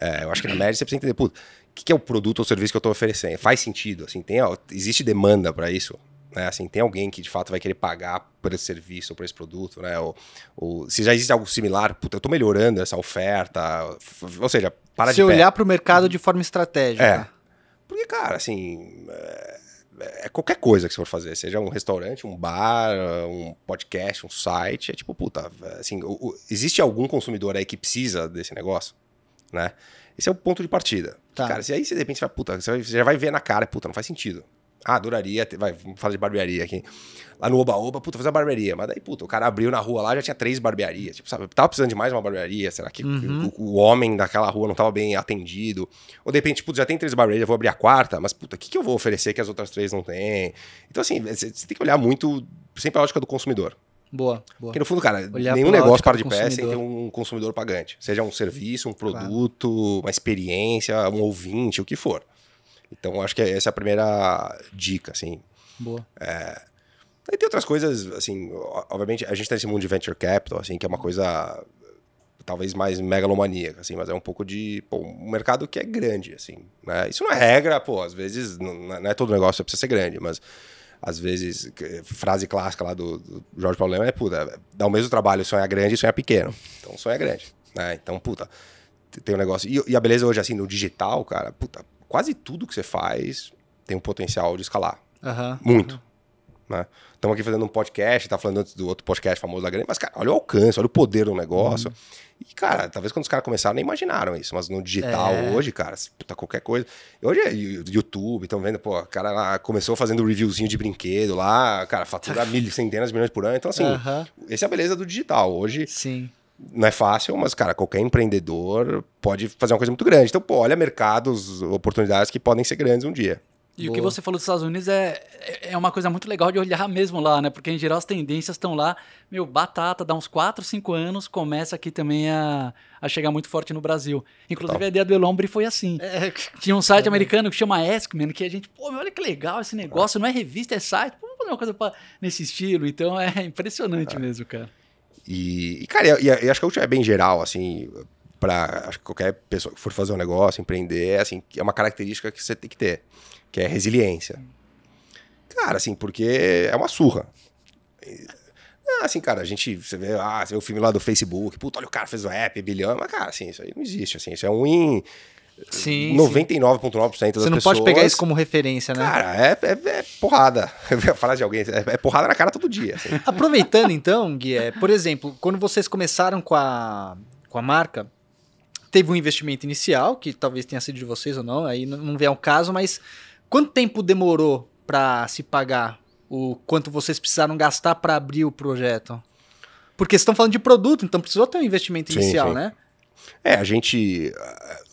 É, eu acho que na média você precisa entender, puto, o que, que é o produto ou serviço que eu estou oferecendo? Faz sentido, assim, tem, ó, existe demanda para isso? Né? Assim, tem alguém que de fato vai querer pagar por esse serviço ou por esse produto, né? Ou, ou se já existe algo similar, puta, eu estou melhorando essa oferta, ou seja, para se de Se olhar para o mercado de forma estratégica. É. Porque, cara, assim... É é, é qualquer coisa que você for fazer, seja um restaurante, um bar, um podcast, um site, é tipo, puta, assim, o, o, existe algum consumidor aí que precisa desse negócio, né? Esse é o ponto de partida. Tá. Cara, se aí você, de repente você vai, puta, você já vai ver na cara, puta, não faz sentido. Ah, adoraria. Ter, vai, vamos falar de barbearia aqui. Lá no Oba-Oba, puta, fazer uma barbearia. Mas daí, puta, o cara abriu na rua lá, já tinha três barbearias. Tipo, sabe, tava precisando de mais uma barbearia? Será que uhum. o, o, homem daquela rua não tava bem atendido? Ou de repente, puta, já tem três barbearias, eu vou abrir a quarta, mas puta, o que, que eu vou oferecer que as outras três não têm? Então, assim, você tem que olhar muito, sempre a ótica do consumidor. Boa, boa. Porque no fundo, cara, Olhar nenhum negócio para de pé sem ter um consumidor pagante. Seja um serviço, um produto, claro. uma experiência, um ouvinte, o que for. Então, acho que essa é a primeira dica, assim. Boa. É... tem outras coisas, assim, obviamente, a gente está nesse mundo de venture capital, assim, que é uma coisa talvez mais megalomaníaca, assim, mas é um pouco de, pô, um mercado que é grande, assim, né? Isso não é regra, pô, às vezes, não, não é, é todo negócio que precisa ser grande, mas às vezes, frase clássica lá do, do Jorge Paulema é, puta, dá o mesmo trabalho sonhar grande e sonhar pequeno. Então, sonhar grande, né? Então, puta, tem um negócio... E, e a beleza hoje, assim, no digital, cara, puta, quase tudo que você faz tem um potencial de escalar. Uhum. Muito. Né? Estamos né? aqui fazendo um podcast, tá falando antes do outro podcast famoso da grande, mas, cara, olha o alcance, olha o poder do negócio. Uhum. E, cara, talvez quando os caras começaram, nem imaginaram isso, mas no digital é. hoje, cara, puta, qualquer coisa. Hoje é YouTube, estão vendo, pô, o cara lá começou fazendo reviewzinho de brinquedo lá, cara, fatura mil, centenas de milhões por ano. Então, assim, uhum. essa é a beleza do digital. Hoje, Sim não é fácil, mas, cara, qualquer empreendedor pode fazer uma coisa muito grande. Então, pô, olha mercados, oportunidades que podem ser grandes um dia. E Boa. o que você falou dos Estados Unidos é, é uma coisa muito legal de olhar mesmo lá, né? Porque em geral as tendências estão lá. Meu, batata, dá uns 4, 5 anos, começa aqui também a, a chegar muito forte no Brasil. Inclusive Tom. a ideia do Elombre foi assim. É. Tinha um site é. americano que chama Askman, que a gente, pô, olha que legal esse negócio, não é revista, é site. vamos fazer uma coisa pra, nesse estilo. Então é impressionante é. mesmo, cara. E, e cara, e, acho que a última é bem geral, assim, para qualquer pessoa que for fazer um negócio, empreender, é, assim, é uma característica que você tem que ter, que é resiliência. Cara, assim, porque é uma surra. Ah, assim, cara, a gente, você vê, ah, você vê o filme lá do Facebook, puta, olha o cara fez o app, é bilhão, mas, cara, assim, isso aí não existe, assim, isso é um in Sim. 99,9% das pessoas. Você não pessoas... pode pegar isso como referência, né? Cara, é, é, é porrada. Eu ia falar de alguém, é, é porrada na cara todo dia. Assim. Aproveitando então, Gui, é, por exemplo, quando vocês começaram com a, com a marca, teve um investimento inicial, que talvez tenha sido de vocês ou não, aí não, não vem ao caso, mas quanto tempo demorou para se pagar o quanto vocês precisaram gastar para abrir o projeto? Porque vocês estão falando de produto, então precisou ter um investimento inicial, sim, sim. né? É, a gente,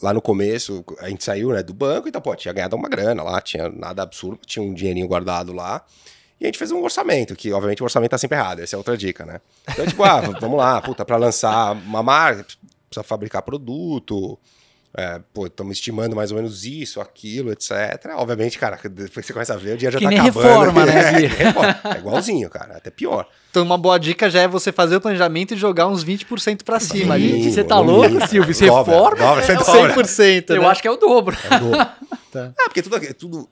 lá no começo, a gente saiu né, do banco e então, pô, tinha ganhado uma grana lá, tinha nada absurdo, tinha um dinheirinho guardado lá. E a gente fez um orçamento, que obviamente o orçamento tá sempre errado, essa é outra dica, né? Então, tipo, ah, vamos lá, puta, pra lançar uma marca, precisa fabricar produto, é, pô, estamos estimando mais ou menos isso, aquilo, etc. Obviamente, cara, depois que você começa a ver, o dia já que tá nem acabando. Reforma, né, é, é, reforma. é igualzinho, cara, até pior. Então, uma boa dica já é você fazer o planejamento e jogar uns 20% para cima. Sim, gente, você tá louco, Silvio? Você reforma? Dobra, você é, dobra. 100%. Né? Eu acho que é o dobro. É o dobro. tá. Ah, porque tudo. tudo...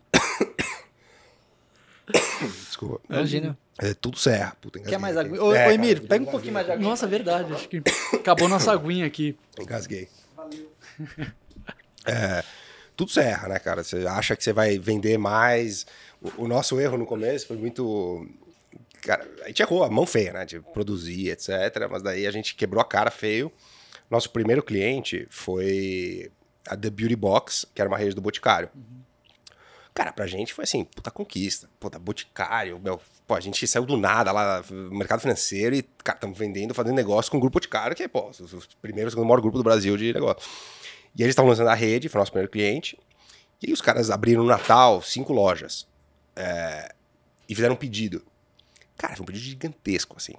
Desculpa. Imagina. É, tudo serra. Puta, Quer mais aguinha? Ô, é, Emir, pega um pouquinho mais de aguinha. Nossa, verdade. Acho que acabou nossa aguinha aqui. Engasguei. é, tudo você erra, né, cara? Você acha que você vai vender mais. O, o nosso erro no começo foi muito. Cara, a gente errou a mão feia, né? De produzir, etc. Mas daí a gente quebrou a cara feio. Nosso primeiro cliente foi a The Beauty Box, que era uma rede do Boticário. Uhum. Cara, pra gente foi assim, puta conquista, puta Boticário, meu, pô, a gente saiu do nada lá no mercado financeiro e, cara, estamos vendendo, fazendo negócio com o Grupo Boticário, que é, pô, o primeiro, segundo maior grupo do Brasil de negócio. E eles estavam lançando a rede, foi o nosso primeiro cliente. E aí os caras abriram no Natal cinco lojas. É, e fizeram um pedido. Cara, foi um pedido gigantesco, assim.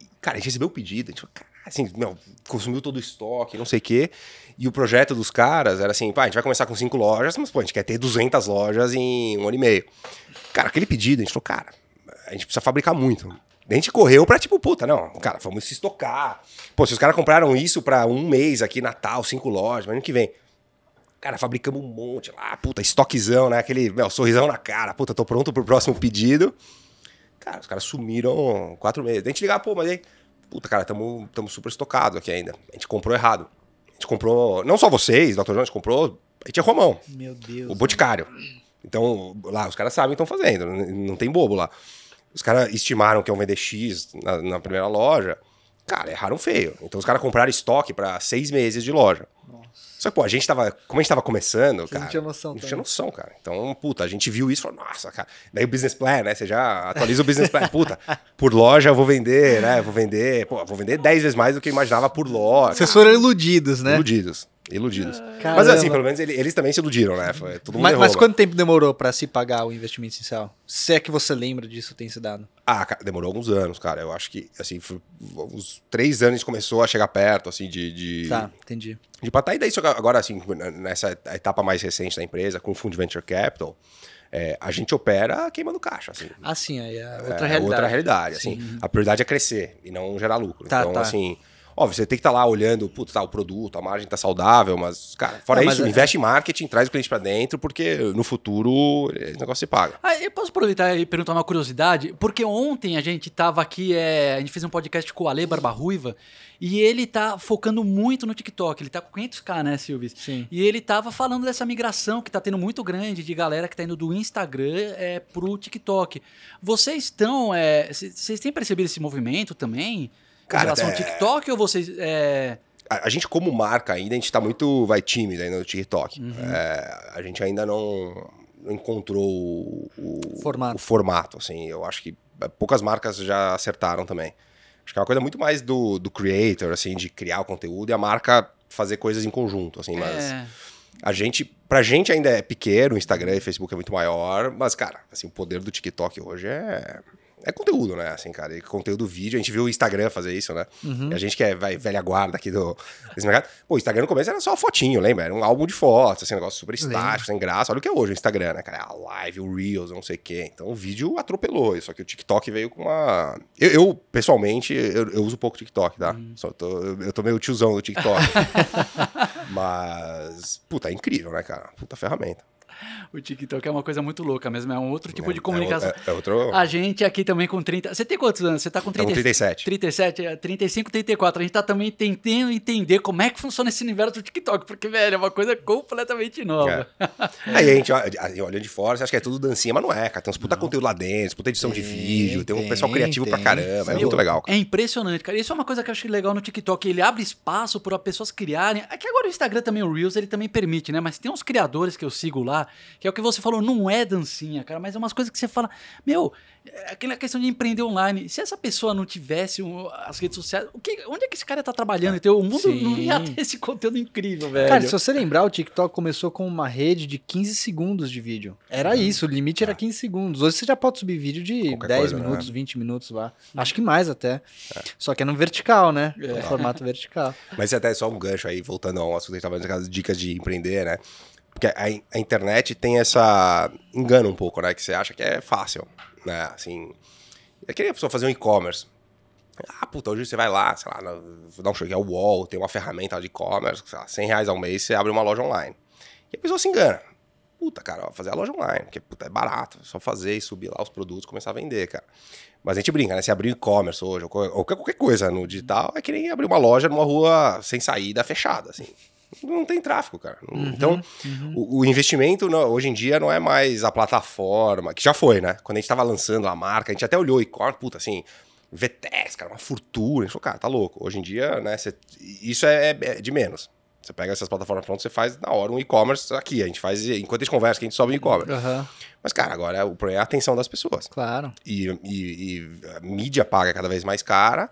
E, cara, a gente recebeu o pedido, a gente falou, cara, assim, meu, consumiu todo o estoque, não sei o quê. E o projeto dos caras era assim, pá, a gente vai começar com cinco lojas, mas pô, a gente quer ter 200 lojas em um ano e meio. Cara, aquele pedido, a gente falou, cara, a gente precisa fabricar muito. A gente correu pra, tipo, puta, não, cara, vamos se estocar. Pô, se os caras compraram isso pra um mês aqui, Natal, cinco lojas, ano que vem. Cara, fabricamos um monte lá, puta, estoquezão, né? Aquele, meu, sorrisão na cara, puta, tô pronto pro próximo pedido. Cara, os caras sumiram quatro meses. a gente ligava, pô, mas aí, puta, cara, tamo, tamo super estocado aqui ainda. A gente comprou errado. A gente comprou, não só vocês, Dr. Jones, comprou, a gente é Romão. Meu Deus. O Boticário. Né? Então, lá, os caras sabem o que estão fazendo, não tem bobo lá. Os caras estimaram que iam vender X na, na, primeira loja. Cara, erraram feio. Então os caras compraram estoque para seis meses de loja. Nossa. Só que, pô, a gente tava. Como a gente tava começando, que cara. Não tinha noção, Não tinha noção, cara. Então, puta, a gente viu isso e falou, nossa, cara. Daí o business plan, né? Você já atualiza o business plan. Puta, por loja eu vou vender, né? Vou vender. Pô, vou vender dez vezes mais do que eu imaginava por loja. Vocês foram iludidos, né? Iludidos. Iludidos. Caramba. Mas assim, pelo menos eles também se iludiram, né? Foi, todo mundo mas, mas quanto tempo demorou para se pagar o investimento inicial? Se é que você lembra disso, tem se dado? Ah, cara, demorou alguns anos, cara. Eu acho que, assim, foi, uns três anos começou a chegar perto, assim, de. de... Tá, entendi. De patar. E daí, agora, assim, nessa etapa mais recente da empresa, com o Fundo Venture Capital. É, a gente opera queimando caixa. Assim, assim aí é, é outra é, realidade. outra realidade. Assim, A prioridade é crescer e não gerar lucro. Tá, então, tá. assim, Óbvio, você tem que estar tá lá olhando, putz, tá, o produto, a margem tá saudável, mas, cara, fora não, isso, é... investe em marketing, traz o cliente para dentro, porque no futuro esse negócio se paga. Ah, eu posso aproveitar e perguntar uma curiosidade, porque ontem a gente tava aqui, é, a gente fez um podcast com o Ale Barba Ruiva, e ele tá focando muito no TikTok. Ele tá com 500k, né, Silvio? Sim. E ele tava falando dessa migração que tá tendo muito grande de galera que tá indo do Instagram é, pro TikTok. Vocês estão. Vocês é, têm percebido esse movimento também? Cara, relação ao é. TikTok ou vocês. É... A, a, gente, como marca ainda, a gente tá muito vai tímido ainda no TikTok. Uhum. É, a gente ainda não encontrou o, o, formato. o formato, assim. Eu acho que poucas marcas já acertaram também. Acho que é uma coisa muito mais do, do creator, assim, de criar o conteúdo e a marca fazer coisas em conjunto, assim, mas. É. A gente, pra gente ainda é pequeno, o Instagram e Facebook é muito maior, mas, cara, assim, o poder do TikTok hoje é é conteúdo, né? Assim, cara, e conteúdo vídeo. A gente viu o Instagram fazer isso, né? Uhum. a gente que é velha guarda aqui do, desse mercado. Pô, o Instagram no começo era só fotinho, lembra? Era um álbum de fotos, assim, um negócio super estático, sem graça. Olha o que é hoje o Instagram, né, cara? É a live, o Reels, não sei o quê. Então o vídeo atropelou isso. Só que o TikTok veio com uma. Eu, eu pessoalmente, eu, eu, uso pouco TikTok, tá? Uhum. Só tô, eu, eu tô meio tiozão do TikTok. Mas, puta, é incrível, né, cara? Puta ferramenta. o TikTok é uma coisa muito louca mesmo, é um outro tipo é, de é comunicação. É, é, outro... A gente aqui também com 30. Você tem quantos anos? Você tá com 30... 37. 37, 35, 34. A gente tá também tentando entender como é que funciona esse universo do TikTok, porque, velho, é uma coisa completamente nova. É. Aí a gente olha de fora, você acha que é tudo dancinha, mas não é, cara. Tem uns puta não. conteúdo lá dentro, puta edição tem, de vídeo, tem, um pessoal criativo tem, pra caramba. É Sim. É muito legal. Cara. É impressionante, cara. Isso é uma coisa que eu achei legal no TikTok. Ele abre espaço para pessoas criarem. É que agora o Instagram também, o Reels, ele também permite, né? Mas tem uns criadores que eu sigo lá que é o que você falou, não é dancinha, cara, mas é umas coisas que você fala, meu, é aquela questão de empreender online. Se essa pessoa não tivesse as redes sociais, o que, onde é que esse cara tá trabalhando? Então, o mundo Sim. não ia ter esse conteúdo incrível, velho. Cara, se você lembrar, o TikTok começou com uma rede de 15 segundos de vídeo. Era hum. isso, o limite era 15 ah. segundos. Hoje você já pode subir vídeo de Qualquer 10 coisa, minutos, né? 20 minutos lá. Uhum. Acho que mais até. É. Só que é no vertical, né? É. No formato vertical. Mas até só um gancho aí, voltando ao assunto que a gente tava nas dicas de empreender, né? Porque a, a, internet tem essa. engana um pouco, né? Que você acha que é fácil, né? Assim. eu é queria a pessoa fazer um e-commerce. Ah, puta, hoje você vai lá, sei lá, dá um cheque é wall, tem uma ferramenta de e-commerce, sei lá, 100 reais ao mês, você abre uma loja online. E a pessoa se engana. Puta, cara, ó, fazer a loja online, porque puta, é barato, é só fazer e subir lá os produtos começar a vender, cara. Mas a gente brinca, né? Se abrir e-commerce hoje, ou qualquer coisa no digital, é que nem abrir uma loja numa rua sem saída, fechada, assim não tem tráfego, cara. Uhum, então, uhum. O, o, investimento hoje em dia não é mais a plataforma, que já foi, né? Quando a gente estava lançando a marca, a gente até olhou e, puta, assim, VTEX, cara, uma fortuna. A gente falou, cara, tá louco. Hoje em dia, né, cê, isso é, é, é, de menos. Você pega essas plataformas prontas, você faz na hora um e-commerce aqui. A gente faz, enquanto a gente conversa, a gente sobe um e-commerce. Uhum. Mas, cara, agora é o problema é a atenção das pessoas. Claro. E, e, e a mídia paga cada vez mais cara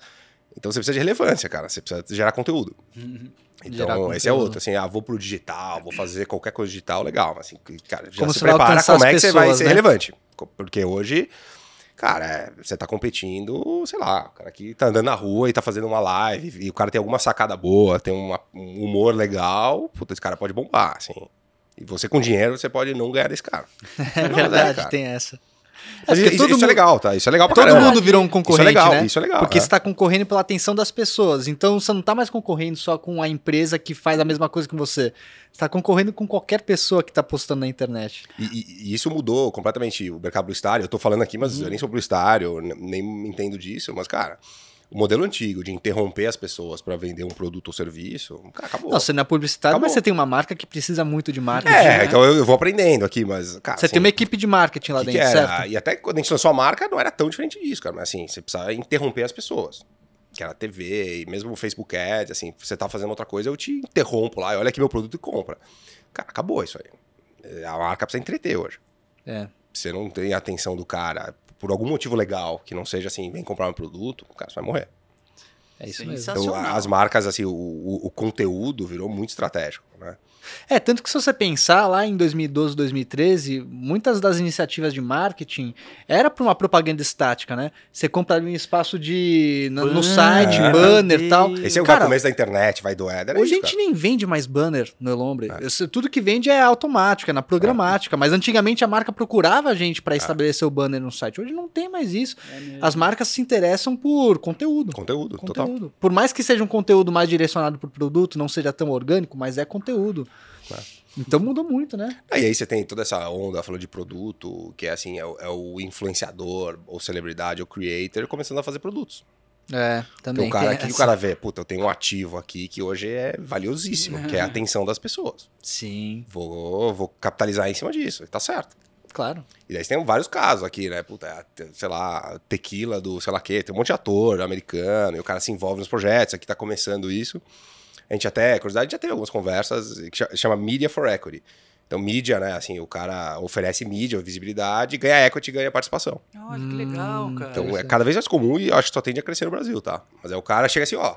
então você precisa de relevância, cara. Você precisa gerar conteúdo. Uhum. Então, conteúdo. esse é outro, assim, ah, vou pro digital, vou fazer qualquer coisa digital, legal, mas assim, cara, já como se prepara como é que pessoas, você vai ser né? relevante. Porque hoje, cara, é, você tá competindo, sei lá, o cara que tá andando na rua e tá fazendo uma live, e o cara tem alguma sacada boa, tem uma, um humor legal, puta, esse cara pode bombar, assim. E você com dinheiro, você pode não ganhar desse cara. É verdade, cara? tem essa. É, isso, é- isso é mundo... é legal, tá? Isso é legal pra Todo caramba. mundo virou um concorrente, isso é legal, né? Isso é legal. Porque é. você tá concorrendo pela atenção das pessoas. Então você não tá mais concorrendo só com a empresa que faz a mesma coisa que você. Você tá concorrendo com qualquer pessoa que tá postando na internet. E, e, e isso mudou completamente o mercado publicitário. Eu tô falando aqui, mas hum. eu nem sou publicitário, nem entendo disso, mas, cara o modelo antigo de interromper as pessoas para vender um produto ou serviço, acabou. Não, você não é publicitário, acabou. mas você tem uma marca que precisa muito de marketing. É, né? então eu vou aprendendo aqui, mas. Cara, você assim, tem uma equipe de marketing lá que dentro, que certo? E até quando a gente lançou a marca, não era tão diferente disso, cara. Mas assim, você precisa interromper as pessoas. Que era TV, e mesmo o Facebook Ads, assim, você tá fazendo outra coisa, eu te interrompo lá, olha aqui meu produto e compra. Cara, acabou isso aí. É, a marca precisa entreter hoje. É você não tem a atenção do cara por algum motivo legal, que não seja assim, vem comprar um produto, o cara vai morrer. É isso mesmo. Então, as marcas, assim, o, o, o, conteúdo virou muito estratégico, né? É, tanto que se você pensar lá em 2012, 2013, muitas das iniciativas de marketing era para uma propaganda estática, né? Você compra ali um espaço de no, no site, banner e tal. Esse é o cara, começo da internet, vai do Éder. Hoje a gente nem vende mais banner no Elombre. É. Tudo que vende é automática, é na programática, é. mas antigamente a marca procurava a gente para é. estabelecer o banner no site. Hoje não tem mais isso. É As marcas se interessam por conteúdo. Conteúdo, conteúdo. total. Por mais que seja um conteúdo mais direcionado para o produto, não seja tão orgânico, mas é conteúdo. Então mudou muito, né? Ah, e aí você tem toda essa onda falando de produto, que é assim, é o, é o, influenciador, ou celebridade, ou creator, começando a fazer produtos. É, também. Tem o cara aqui, essa... o cara vê, puta, eu tenho um ativo aqui que hoje é valiosíssimo, que é a uhum. atenção das pessoas. Sim. Vou, vou capitalizar em cima disso, tá certo. Claro. E daí tem vários casos aqui, né? Puta, é, sei lá, tequila do sei lá quê, tem um monte de ator americano, e o cara se envolve nos projetos, aqui tá começando isso. A gente até, curiosidade, já teve algumas conversas que chama Media for Equity. Então, mídia, né? Assim, o cara oferece mídia, visibilidade, ganha equity, ganha participação. Olha, que legal, hum, cara. Então, é cada vez mais comum e acho que só tende a crescer no Brasil, tá? Mas é o cara chega assim, ó,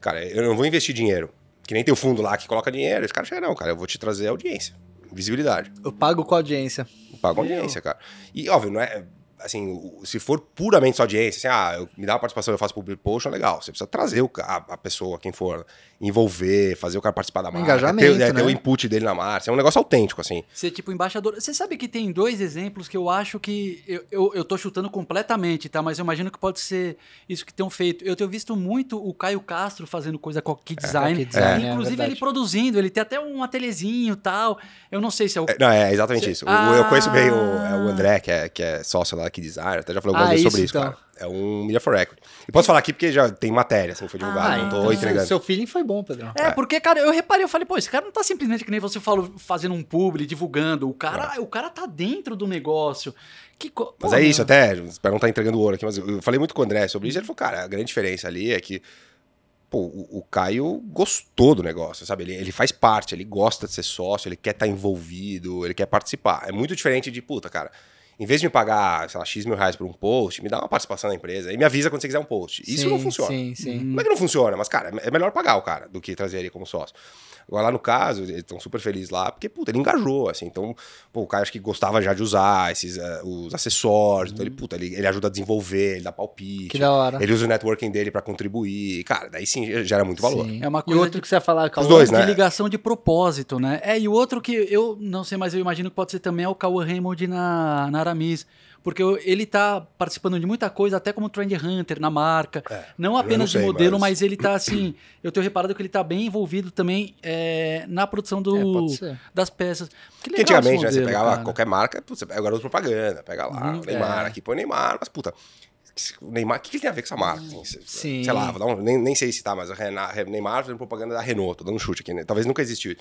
cara, eu não vou investir dinheiro. Que nem tem o fundo lá que coloca dinheiro. Esse cara chega, não, cara, eu vou te trazer audiência, visibilidade. Eu pago com a audiência. Eu pago com a audiência, cara. E, óbvio, não é assim, se for puramente só audiência, assim, ah, eu, me dá uma participação, eu faço public é legal. Você precisa trazer o, a, a, pessoa, quem for, envolver, fazer o cara participar da marca. Engajamento, é, ter, né? ter o input dele na marca. É um negócio autêntico, assim. Ser tipo embaixador. Você sabe que tem dois exemplos que eu acho que... Eu, eu, eu tô chutando completamente, tá? Mas eu imagino que pode ser isso que tenham feito. Eu tenho visto muito o Caio Castro fazendo coisa com key é, design. É, design é, inclusive é ele produzindo, ele tem até um atelizinho e tal. Eu não sei se é o... É, não, é exatamente isso. Ah... Eu, conheço bem o, o ah. André, que é, que é sócio lá que Key até já falei algumas ah, vezes sobre isso, então. cara. É um Media for Record. E posso falar aqui porque já tem matéria, assim, foi divulgado, ah, não tô então, entregando. Seu feeling foi bom, Pedro. É, é, porque, cara, eu reparei, eu falei, pô, esse cara não tá simplesmente que nem você falou, fazendo um publi, divulgando. O cara, é. o cara tá dentro do negócio. Que co... Mas pô, é meu. isso, até, espero não tá entregando ouro aqui, mas eu falei muito com o André sobre isso, ele falou, cara, a grande diferença ali é que pô, o, o, Caio gostou do negócio, sabe? Ele, ele faz parte, ele gosta de ser sócio, ele quer estar tá envolvido, ele quer participar. É muito diferente de, puta, cara, em vez de me pagar, sei lá, X mil reais por um post, me dá uma participação na empresa e me avisa quando você quiser um post. Isso sim, não funciona. Sim, sim. Não é que não funciona, mas, cara, é melhor pagar o cara do que trazer ele como sócio. Agora lá no caso, eles estão super felizes lá, porque, puta, ele engajou, assim. Então, pô, o cara acho que gostava já de usar esses, uh, os acessórios. Então, ele, hum. puta, ele, ele ajuda a desenvolver, ele dá palpite. Que da hora. Ele usa o networking dele para contribuir. Cara, daí sim gera muito valor. Sim. É uma coisa e outro... que você ia falar, Cauã, dois, né? de ligação de propósito, né? É, e o outro que eu não sei, mas eu imagino que pode ser também é o Cauã Raymond na, na Aramis porque ele está participando de muita coisa, até como trend hunter na marca. É, não apenas não de modelo, mais. mas... ele está assim. Eu tenho reparado que ele está bem envolvido também é, na produção do, é, das peças. Que legal antigamente, modelo, né, você pegava cara. qualquer marca, putz, pega o garoto propaganda, pega lá, uhum, Neymar, é. aqui põe Neymar, mas puta. O Neymar, o que, que ele tem a ver com essa marca? Assim? Sim. Sei lá, um, nem, nem sei tá, mas o Neymar fazendo propaganda da Renault, tô dando um chute aqui, né? talvez nunca existiu.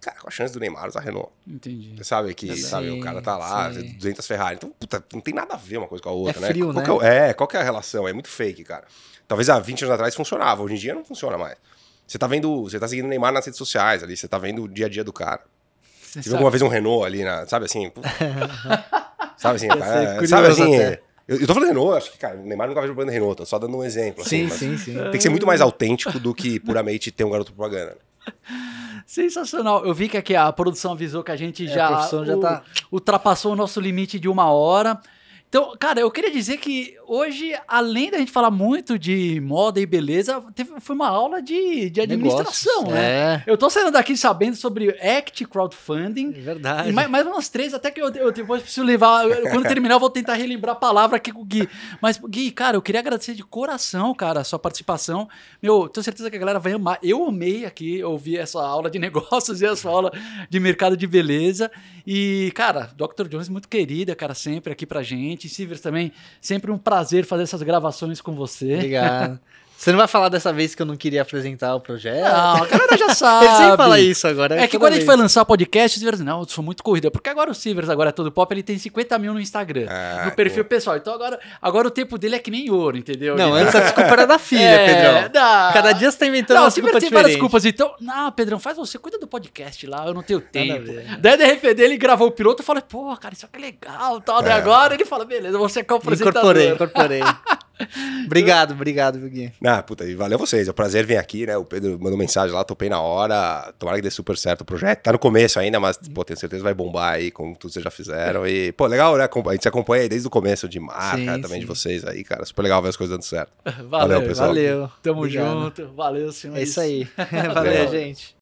Cara, qual a chance do Neymar usar Renault? Entendi. sabe que sim, o cara tá lá, sim. 200 Ferrari. Então, puta, não tem nada a ver uma coisa com a é outra, é né? qual né? É, é, qual que é a relação? É muito fake, cara. Talvez há 20 anos atrás funcionava, hoje em dia não funciona mais. Você tá vendo, você tá seguindo o Neymar nas redes sociais ali, você tá vendo o dia a dia do cara. Você, você viu alguma vez um Renault ali, na, sabe assim? Sabe assim, é, sabe assim, até. Eu, eu tô falando Renault, acho que, cara, o Neymar nunca vai jogando Renault, tô só dando um exemplo. Assim, sim, sim, sim. Tem que ser muito mais autêntico do que puramente ter um garoto propaganda. Né? Sensacional. Eu vi que aqui a produção avisou que a gente é, já, a o, já tá... ultrapassou o nosso limite de uma hora. Então, cara, eu queria dizer que hoje, além da gente falar muito de moda e beleza, teve, foi uma aula de, de administração, Negócios, né? É. Eu tô saindo daqui sabendo sobre Act Crowdfunding. É verdade. Mais mas umas três, até que eu, eu depois preciso levar. quando terminar, eu vou tentar relembrar a palavra aqui com o Gui. Mas, Gui, cara, eu queria agradecer de coração, cara, a sua participação. Meu, tenho certeza que a galera vai amar. Eu amei aqui ouvir essa aula de negócios e essa aula de mercado de beleza. E, cara, Dr. Jones, muito querida, cara, sempre aqui pra gente. Sivers também. Sempre um prazer fazer essas gravações com você. Obrigado. Você não vai falar dessa vez que eu não queria apresentar o projeto? Não, a galera já sabe. Ele sempre fala isso agora. É, é que quando vez. a gente foi lançar o podcast, o Sivers, não, eu sou muito corrida. Porque agora o Sivers, agora é todo pop, ele tem 50 mil no Instagram, ah, no perfil pô. pessoal. Então agora, agora o tempo dele é que nem ouro, entendeu? Não, essa tá desculpa era da filha, é, Pedrão. Não. Cada dia você tá inventando não, uma desculpa tem várias desculpas. Então, não, Pedrão, faz você, cuida do podcast lá, eu não tenho tempo. Daí da RFD ele gravou o piloto e falou, pô, cara, isso aqui é legal tal. Né, é. Daí agora ele fala, beleza, você é o apresentador. Incorporei, incorporei. obrigado, obrigado, Vigui. Ah, puta, e valeu vocês. É um prazer vir aqui, né? O Pedro mandou mensagem lá, topei na hora. Tomara que dê super certo o projeto. Tá no começo ainda, mas, pô, tenho certeza vai bombar aí, como tudo vocês já fizeram. E, pô, legal, né? A gente se acompanha aí desde o começo de marca sim, também sim. de vocês aí, cara. Super legal ver as coisas dando certo. Valeu, valeu pessoal. Valeu. Tamo obrigado. junto. Valeu, senhores. É isso aí. valeu gente.